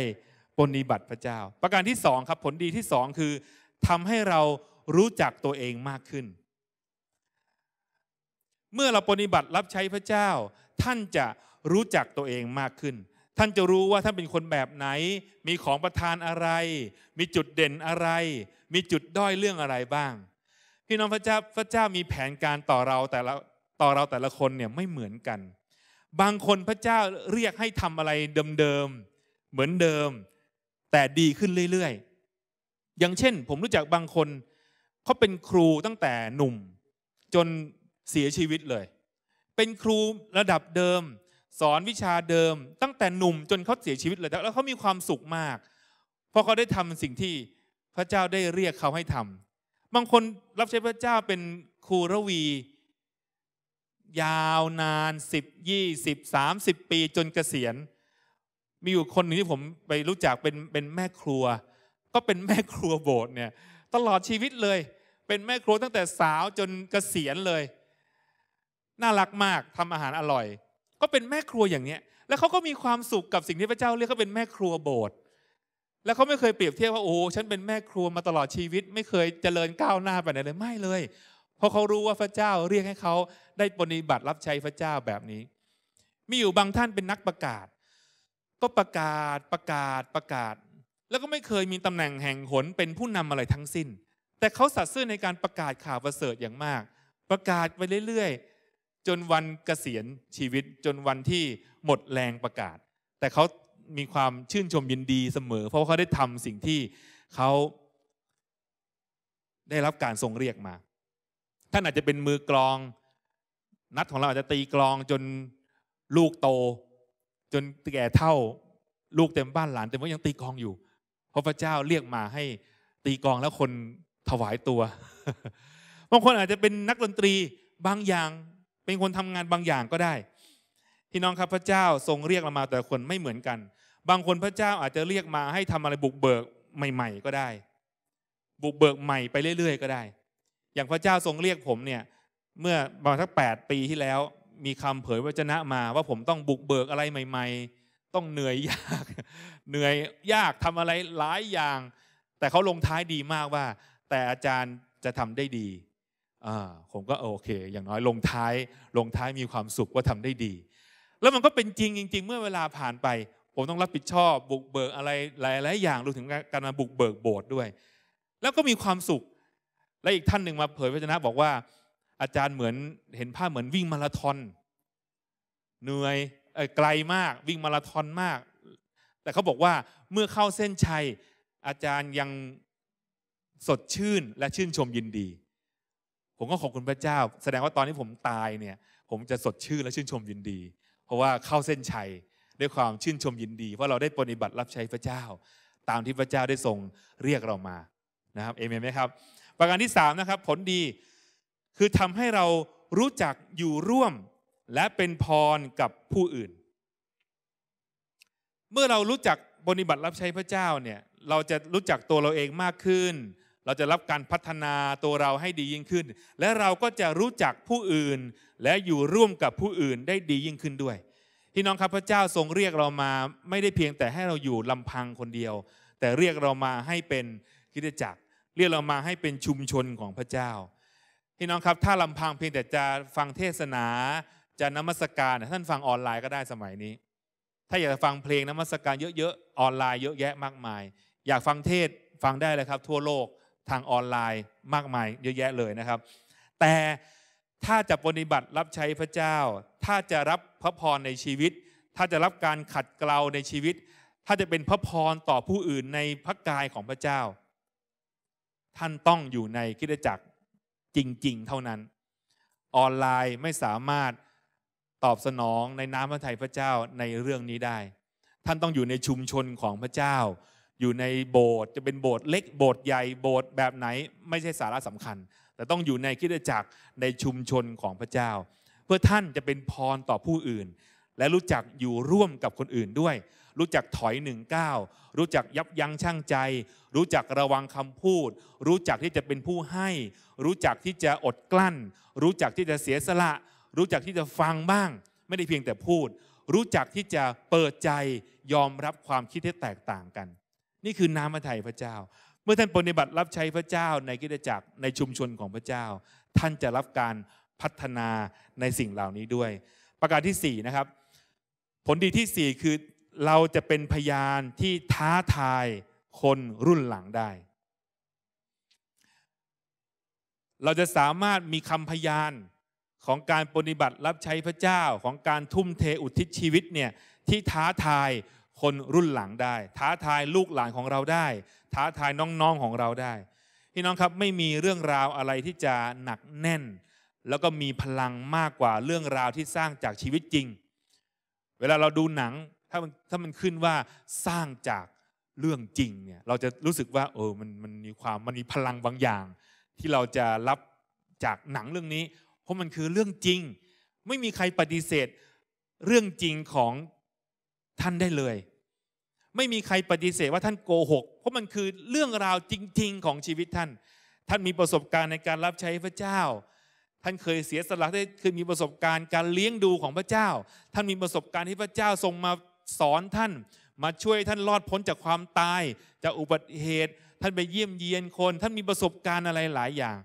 ปฏิบัติพระเจ้า ประการที่สองครับผลดีที่สองคือทำให้เรารู้จักตัวเองมากขึ้นเมื่อเราปฏิบัติรับใช้พระเจ้า ท่านจะรู้จักตัวเองมากขึ้น ท่านจะรู้ว่าท่านเป็นคนแบบไหน มีของประทานอะไร มีจุดเด่นอะไร มีจุดด้อยเรื่องอะไรบ้าง พี่น้องพระเจ้าพระเจ้ามีแผนการต่อเราแต่ละต่อเราแต่ละคนเนี่ยไม่เหมือนกัน บางคนพระเจ้าเรียกให้ทำอะไรเดิมๆเหมือนเดิม แต่ดีขึ้นเรื่อยๆอย่างเช่นผมรู้จักบางคนเขาเป็นครูตั้งแต่หนุ่มจนเสียชีวิตเลย เป็นครูระดับเดิม สอนวิชาเดิมตั้งแต่หนุ่มจนเขาเสียชีวิตเลยแล้วเขามีความสุขมากเพราะเขาได้ทำสิ่งที่พระเจ้าได้เรียกเขาให้ทำ บางคนรับใช้พระเจ้าเป็นครูระวี ยาวนานสิบยี่สิบสามสิบปีจนเกษียณ มีอยู่คนหนึ่งที่ผมไปรู้จักเป็นเป็นแม่ครัว ก็เป็นแม่ครัวโบสถ์เนี่ยตลอดชีวิตเลย เป็นแม่ครัวตั้งแต่สาวจนเกษียณเลยน่ารักมากทำอาหารอร่อย ก็เป็นแม่ครัวอย่างเนี้ยแล้วเขาก็มีความสุขกับสิ่งที่พระเจ้าเรียกเขาเป็นแม่ครัวโบสถ์แล้วเขาไม่เคยเปรียบเทียบว่าโอ้ฉันเป็นแม่ครัวมาตลอดชีวิตไม่เคยเจริญก้าวหน้าไปไหนเลยไม่เลยเพราะเขารู้ว่าพระเจ้าเรียกให้เขาได้ปฏิบัติรับใช้พระเจ้าแบบนี้ มีอยู่บางท่านเป็นนักประกาศก็ประกาศประกาศประกาศ แล้วก็ไม่เคยมีตำแหน่งแห่งหนเป็นผู้นำอะไรทั้งสิ้น แต่เขาสัตย์ซื่อในการประกาศข่าวประเสริฐอย่างมาก ประกาศไปเรื่อยจนวันเกษียณชีวิตจนวันที่หมดแรงประกาศ แต่เขามีความ ชื่นชมยินดีเสมอ เพราะเขาได้ทำสิ่งที่เขาได้รับการทรงเรียกมาท่านอาจจะเป็นมือกลอง นัดของเรา อาจจะตีกลองจนลูกโต จนแก่เท่าลูกเต็มบ้านหลานเต็มว่ายังตีกลองอยู่ เพราะพระเจ้าเรียกมาให้ตีกลองแล้วคนถวายตัว บางคนอาจจะเป็นนักดนตรีบางอย่างเป็นคนทำงานบางอย่างก็ได้พี่น้องครับพระเจ้าทรงเรียกเรามาแต่คนไม่เหมือนกัน บางคนพระเจ้าอาจจะเรียกมาให้ทำอะไรบุกเบิกใหม่ๆ ก็ได้ บุกเบิกใหม่ไปเรื่อยๆก็ได้ อย่างพระเจ้าทรงเรียกผมเนี่ย เมื่อประมาณสักแปดปีที่แล้วมีคำเผยวจนะมาว่าผมต้องบุกเบิกอะไรใหม่ ๆ ต้องเหนื่อยยาก เหนื่อยยากทำอะไรหลายอย่าง แต่เขาลงท้ายดีมากว่า แต่อาจารย์จะทำได้ดีผมก็โอเค อย่างน้อยลงท้ายลงท้ายมีความสุขว่าทำได้ดี แล้วมันก็เป็นจริงจริง ๆ เมื่อเวลาผ่านไป ผมต้องรับผิดชอบบุกเบิกอะไรหลายๆอย่างรวมถึงการมาบุกเบิกโบสถ์ด้วย แล้วก็มีความสุขและอีกท่านหนึ่งมาเผยพระชนะบอกว่าอาจารย์เหมือนเห็นภาพเหมือนวิ่งมาราธอน เหนื่อยไกลมากวิ่งมาราธอนมาก แต่เขาบอกว่าเมื่อเข้าเส้นชัยอาจารย์ยังสดชื่นและชื่นชมยินดีผมก็ขอบคุณพระเจ้า แสดงว่าตอนที่ผมตายเนี่ย ผมจะสดชื่นและชื่นชมยินดี เพราะว่าเข้าเส้นชัยด้วยความชื่นชมยินดี เพราะเราได้ปฏิบัติรับใช้พระเจ้า ตามที่พระเจ้าได้ทรงเรียกเรามานะครับเอเมนไหมครับ ประการที่ 3 นะครับผลดีคือทำให้เรารู้จักอยู่ร่วมและเป็นพรกับผู้อื่น เมื่อเรารู้จักปฏิบัติรับใช้พระเจ้าเนี่ยเราจะรู้จักตัวเราเองมากขึ้นเราจะรับการพัฒนาตัวเราให้ดียิ่งขึ้น และเราก็จะรู้จักผู้อื่น และอยู่ร่วมกับผู้อื่นได้ดียิ่งขึ้นด้วยพี่น้องครับพระเจ้าทรงเรียกเรามาไม่ได้เพียงแต่ให้เราอยู่ลำพังคนเดียว แต่เรียกเรามาให้เป็นคิดจักร เรียกเรามาให้เป็นชุมชนของพระเจ้าพี่น้องครับถ้าลำพังเพียงแต่จะฟังเทศนา จะนมัสการท่านฟังออนไลน์ก็ได้สมัยนี้ ถ้าอยากฟังเพลงนมัสการเยอะๆออนไลน์เยอะแยะมากมาย อยากฟังเทศฟังได้เลยครับทั่วโลกทางออนไลน์มากมายเยอะแยะเลยนะครับ แต่ถ้าจะปฏิบัติรับใช้พระเจ้า ถ้าจะรับพระพรในชีวิต ถ้าจะรับการขัดเกลาในชีวิต ถ้าจะเป็นพระพรต่อผู้อื่นในพระกายของพระเจ้า ท่านต้องอยู่ในคิดจักรจริงๆ เท่านั้น ออนไลน์ไม่สามารถตอบสนองในน้ำพระทัยพระเจ้าในเรื่องนี้ได้ ท่านต้องอยู่ในชุมชนของพระเจ้าอยู่ในโบสถ์จะเป็นโบสถ์เล็กโบสถ์ใหญ่โบสถ์แบบไหนไม่ใช่สาระสำคัญ แต่ต้องอยู่ในคิดจักรในชุมชนของพระเจ้า เพื่อท่านจะเป็นพรต่อผู้อื่น และรู้จักอยู่ร่วมกับคนอื่นด้วย รู้จักถอยหนึ่งก้าวรู้จักยับยั้งชั่งใจ รู้จักระวังคำพูด รู้จักที่จะเป็นผู้ให้ รู้จักที่จะอดกลั้น รู้จักที่จะเสียสละ รู้จักที่จะฟังบ้าง ไม่ได้เพียงแต่พูด รู้จักที่จะเปิดใจยอมรับความคิดที่แตกต่างกันนี่คือน้ำพระทัยพระเจ้า เมื่อท่านปฏิบัติรับใช้พระเจ้าในกิจจักรในชุมชนของพระเจ้า ท่านจะรับการพัฒนาในสิ่งเหล่านี้ด้วย ประการที่4นะครับ ผลดีที่4คือเราจะเป็นพยานที่ท้าทายคนรุ่นหลังได้ เราจะสามารถมีคำพยานของการปฏิบัติรับใช้พระเจ้าของการทุ่มเทอุทิศชีวิตเนี่ยที่ท้าทายคนรุ่นหลังได้ ท้าทายลูกหลานของเราได้ ท้าทายน้องๆของเราได้พี่น้องครับไม่มีเรื่องราวอะไรที่จะหนักแน่น แล้วก็มีพลังมากกว่าเรื่องราวที่สร้างจากชีวิตจริง เวลาเราดูหนังถ้ามันถ้ามันขึ้นว่าสร้างจากเรื่องจริงเนี่ยเราจะรู้สึกว่าเออมันมันมีความมันมีพลังบางอย่าง ที่เราจะรับจากหนังเรื่องนี้ เพราะมันคือเรื่องจริง ไม่มีใครปฏิเสธเรื่องจริงของท่านได้เลย ไม่มีใครปฏิเสธว่าท่านโกหก เพราะมันคือเรื่องราวจริงๆ ของชีวิตท่าน ท่านมีประสบการณ์ในการรับใช้พระเจ้า ท่านเคยเสียสละได้เคยมีประสบการณ์การเลี้ยงดูของพระเจ้า ท่านมีประสบการณ์ที่พระเจ้าทรงมาสอนท่านมาช่วยท่านรอดพ้นจากความตาย จากอุบัติเหตุ ท่านไปเยี่ยมเยียนคน ท่านมีประสบการณ์อะไรหลายอย่าง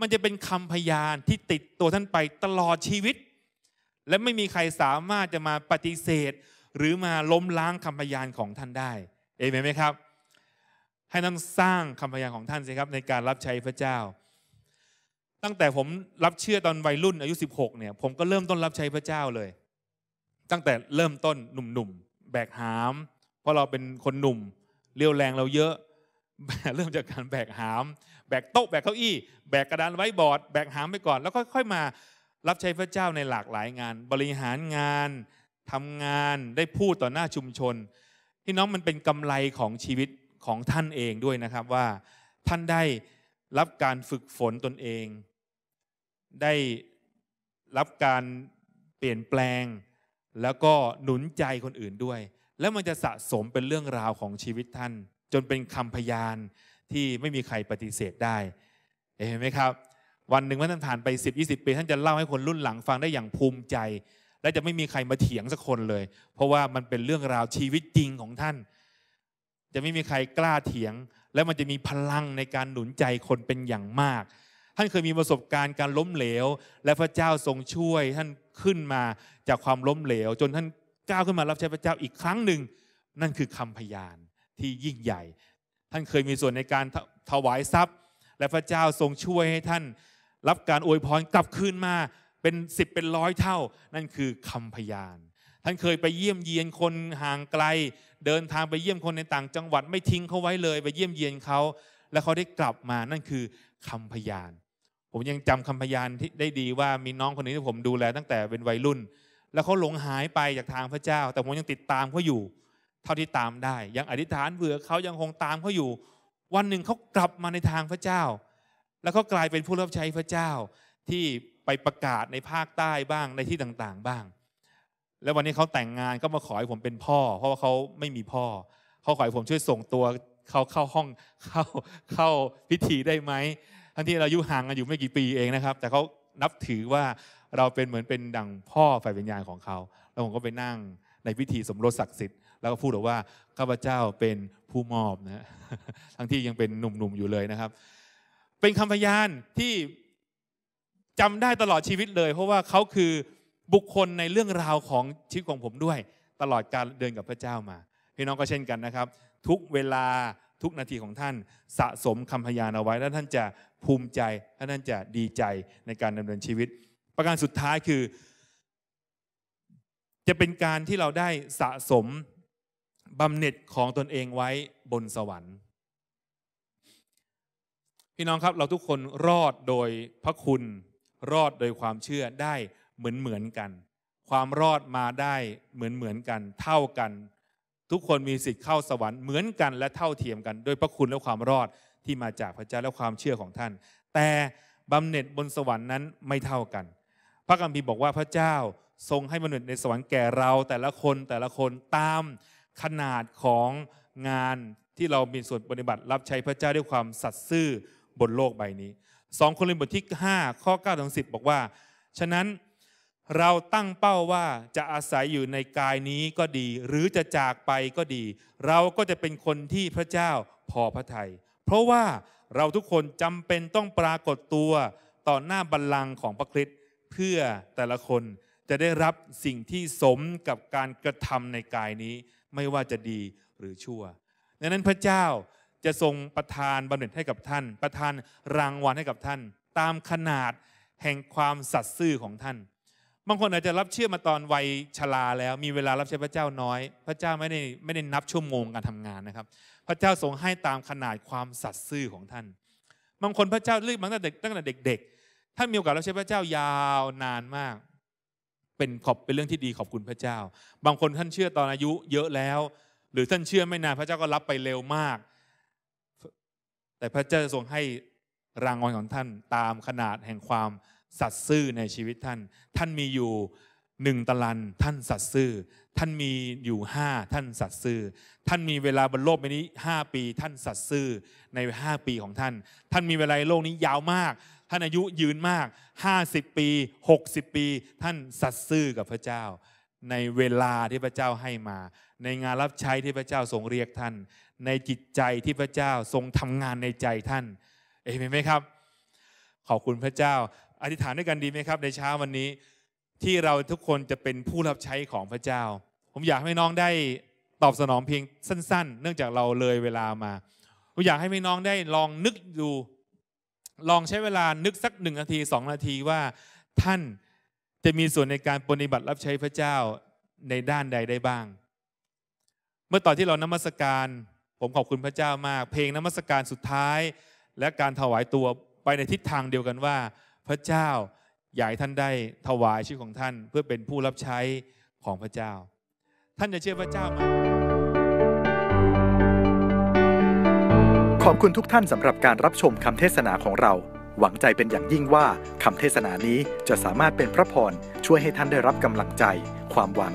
มันจะเป็นคำพยานที่ติดตัวท่านไปตลอดชีวิต และไม่มีใครสามารถจะมาปฏิเสธหรือมาล้มล้างคำพยานของท่านได้ เอเมนไหมครับ ให้ั่งสร้างคำพยานของท่านสิครับในการรับใช้พระเจ้า ตั้งแต่ผมรับเชื่อตอนวัยรุ่นอายุ 16เนี่ย ผมก็เริ่มต้นรับใช้พระเจ้าเลย ตั้งแต่เริ่มต้นหนุ่มๆแบกหาม เพราะเราเป็นคนหนุ่ม เรียวแรงเราเยอะ เริ่มจากการแบกหาม แบกโต๊ะแบกเก้าอี้ แบกกระดานไว้บอร์ดแบกหามไปก่อน แล้วค่อยๆมารับใช้พระเจ้าในหลากหลายงานบริหารงานทำงานได้พูดต่อหน้าชุมชนพี่น้องมันเป็นกำไรของชีวิตของท่านเองด้วยนะครับว่าท่านได้รับการฝึกฝนตนเอง ได้รับการเปลี่ยนแปลง แล้วก็หนุนใจคนอื่นด้วย แล้วมันจะสะสมเป็นเรื่องราวของชีวิตท่าน จนเป็นคำพยานที่ไม่มีใครปฏิเสธได้เห็นไหมครับ วันหนึ่งเมื่อท่านผ่านไป 10-20 ปี ท่านจะเล่าให้คนรุ่นหลังฟังได้อย่างภูมิใจและจะไม่มีใครมาเถียงสักคนเลย เพราะว่ามันเป็นเรื่องราวชีวิตจริงของท่าน จะไม่มีใครกล้าเถียงและมันจะมีพลังในการหนุนใจคนเป็นอย่างมาก ท่านเคยมีประสบการณ์การล้มเหลวและพระเจ้าทรงช่วยท่านขึ้นมาจากความล้มเหลว จนท่านก้าวขึ้นมารับใช้พระเจ้าอีกครั้งหนึ่ง นั่นคือคำพยานที่ยิ่งใหญ่ ท่านเคยมีส่วนในการถวายทรัพย์ และพระเจ้าทรงช่วยให้ท่านรับการอวยพรกลับคืนมาเป็นสิบเป็นร้อยเท่านั่นคือคำพยานท่านเคยไปเยี่ยมเยียนคนห่างไกลเดินทางไปเยี่ยมคนในต่างจังหวัดไม่ทิ้งเขาไว้เลย ไปเยี่ยมเยียนเขาแล้วเขาได้กลับมานั่นคือคำพยาน ผมยังจำคำพยานที่ได้ดีว่ามีน้องคนนี้ที่ผมดูแลตั้งแต่เป็นวัยรุ่น แล้วเขาหลงหายไปจากทางพระเจ้า แต่ผมยังติดตามเขาอยู่เท่าที่ตามได้ยังอธิษฐานเผื่อเขายังคงตามเขาอยู่วันหนึ่งเขากลับมาในทางพระเจ้า แล้วก็กลายเป็นผู้รับใช้พระเจ้าที่ไปประกาศในภาคใต้บ้างในที่ต่าง ๆ บ้าง แล้ววันนี้เขาแต่งงานก็มาขอให้ผมเป็นพ่อเพราะว่าเขาไม่มีพ่อเขาขอให้ผมช่วยส่งตัวเขาเข้าห้องเข้าเข้าพิธีได้ไหมทั้งที่เราอายุห่างกันอยู่ไม่กี่ปีเองนะครับ แต่เขานับถือว่าเราเป็นเหมือนเป็นดั่งพ่อฝ่ายวิญญาณของเขาแล้วผมก็ไปนั่งในพิธีสมรสศักดิ์สิทธิ์แล้วก็พูดบอกว่าข้าพเจ้าเป็นผู้มอบนะทั้งที่ยังเป็นหนุ่มๆอยู่เลยนะครับ เป็นคำพยานที่จำได้ตลอดชีวิตเลยเพราะว่าเขาคือบุคคลในเรื่องราวของชีวิตของผมด้วย ตลอดการเดินกับพระเจ้ามา พี่น้องก็เช่นกันนะครับ ทุกเวลาทุกนาทีของท่านสะสมคำพยานเอาไว้แล้วท่านจะภูมิใจและท่านจะดีใจในการดำเนินชีวิต ประการสุดท้ายคือ จะเป็นการที่เราได้สะสมบำเหน็จของตนเองไว้บนสวรรค์ พี่น้องครับเราทุกคนรอดโดยพระคุณรอดโดยความเชื่อได้เหมือนเหมือนกัน ความรอดมาได้เหมือนเหมือนกัน เท่ากัน ทุกคนมีสิทธิ์เข้าสวรรค์เหมือนกัน และเท่าเทียมกัน โดยพระคุณและความรอดที่มาจากพระเจ้าและความเชื่อของท่าน แต่บำเหน็จบนสวรรค์นั้นไม่เท่ากัน พระคัมภีร์บอกว่าพระเจ้าทรงให้าเหน็จในสวรรค์แก่เราแต่ละคนแต่ละคนตามขนาดของงานที่เรามีส่วนปฏิบัติรับใช้พระเจ้าด้วยความสัตย์ซื่อบนโลกใบนี้2โครินธ์บทที่ 5ข้อ9ถึง10 บอกว่า ฉะนั้นเราตั้งเป้าว่าจะอาศัยอยู่ในกายนี้ก็ดีหรือจะจากไปก็ดี เราก็จะเป็นคนที่พระเจ้าพอพระทยัยเพราะว่าเราทุกคนจำเป็นต้องปรากฏตัวต่อหน้าบัลลังก์ของพระคริสต์เพื่อแต่ละคนจะได้รับสิ่งที่สมกับการกระทำในกายนี้ไม่ว่าจะดีหรือชั่วดังนั้นพระเจ้าจะทรงประทานบำเหน็จให้กับท่าน ประทานรางวัลให้กับท่าน ตามขนาดแห่งความสัตย์ซื่อของท่าน บางคนอาจจะรับเชื่อมาตอนวัยชราแล้ว มีเวลารับใช้พระเจ้าน้อย พระเจ้าไม่ได้ไม่ได้นับชั่วโมงการทำงานนะครับ พระเจ้าทรงให้ตามขนาดความสัตย์ซื่อของท่าน บางคนพระเจ้าเลือกมาตั้งแต่ตั้งแต่เด็กๆท่านมีโอกาสรับใช้พระเจ้ายาวนานมาก เป็นขอบเป็นเรื่องที่ดีขอบคุณพระเจ้า บางคนท่านเชื่อตอนอายุเยอะแล้ว หรือท่านเชื่อไม่นานพระเจ้าก็รับไปเร็วมากแต่พระเจ้าทรงให้รางวัลของท่านตามขนาดแห่งความสัตย์ซื่อในชีวิตท่าน ท่านมีอยู่หนึ่งตะลันท่านสัตย์ซื่อ ท่านมีอยู่ห้าท่านสัตย์ซื่อ ท่านมีเวลาบนโลกใบนี้ห้าปี ท่านสัตย์ซื่อ ในห้าปีของท่าน ท่านมีเวลาโลกนี้ยาวมาก ท่านอายุยืนมากห้าสิบปีหกสิบปี ท่านสัตย์ซื่อกับพระเจ้า ในเวลาที่พระเจ้าให้มาในงานรับใช้ที่พระเจ้าทรงเรียกท่านในจิตใจที่พระเจ้าทรงทำงานในใจท่าน เอเมนไหมครับ ขอบคุณพระเจ้า อธิษฐานด้วยกันดีไหมครับ ในเช้าวันนี้ที่เราทุกคนจะเป็นผู้รับใช้ของพระเจ้า ผมอยากให้น้องได้ตอบสนองเพียงสั้น ๆ เนื่องจากเราเลยเวลามา ผมอยากให้พี่น้องได้ลองนึกดู ลองใช้เวลานึกสักหนึ่งนาทีสองนาทีว่า ท่านจะมีส่วนในการปฏิบัติรับใช้พระเจ้าในด้านใดได้บ้างมื่อตอนที่เรานมัสการผมขอบคุณพระเจ้ามาก เพลงนมัสการสุดท้าย และการถวายตัวไปในทิศทางเดียวกันว่า พระเจ้าอยากให้ท่านได้ถวายชีวิตของท่านเพื่อเป็นผู้รับใช้ของพระเจ้า ท่านจะเชื่อพระเจ้าไหมขอบคุณทุกท่านสำหรับการรับชมคำเทศนาของเรา หวังใจเป็นอย่างยิ่งว่าคำเทศนานี้จะสามารถเป็นพระพร ช่วยให้ท่านได้รับกำลังใจความหวัง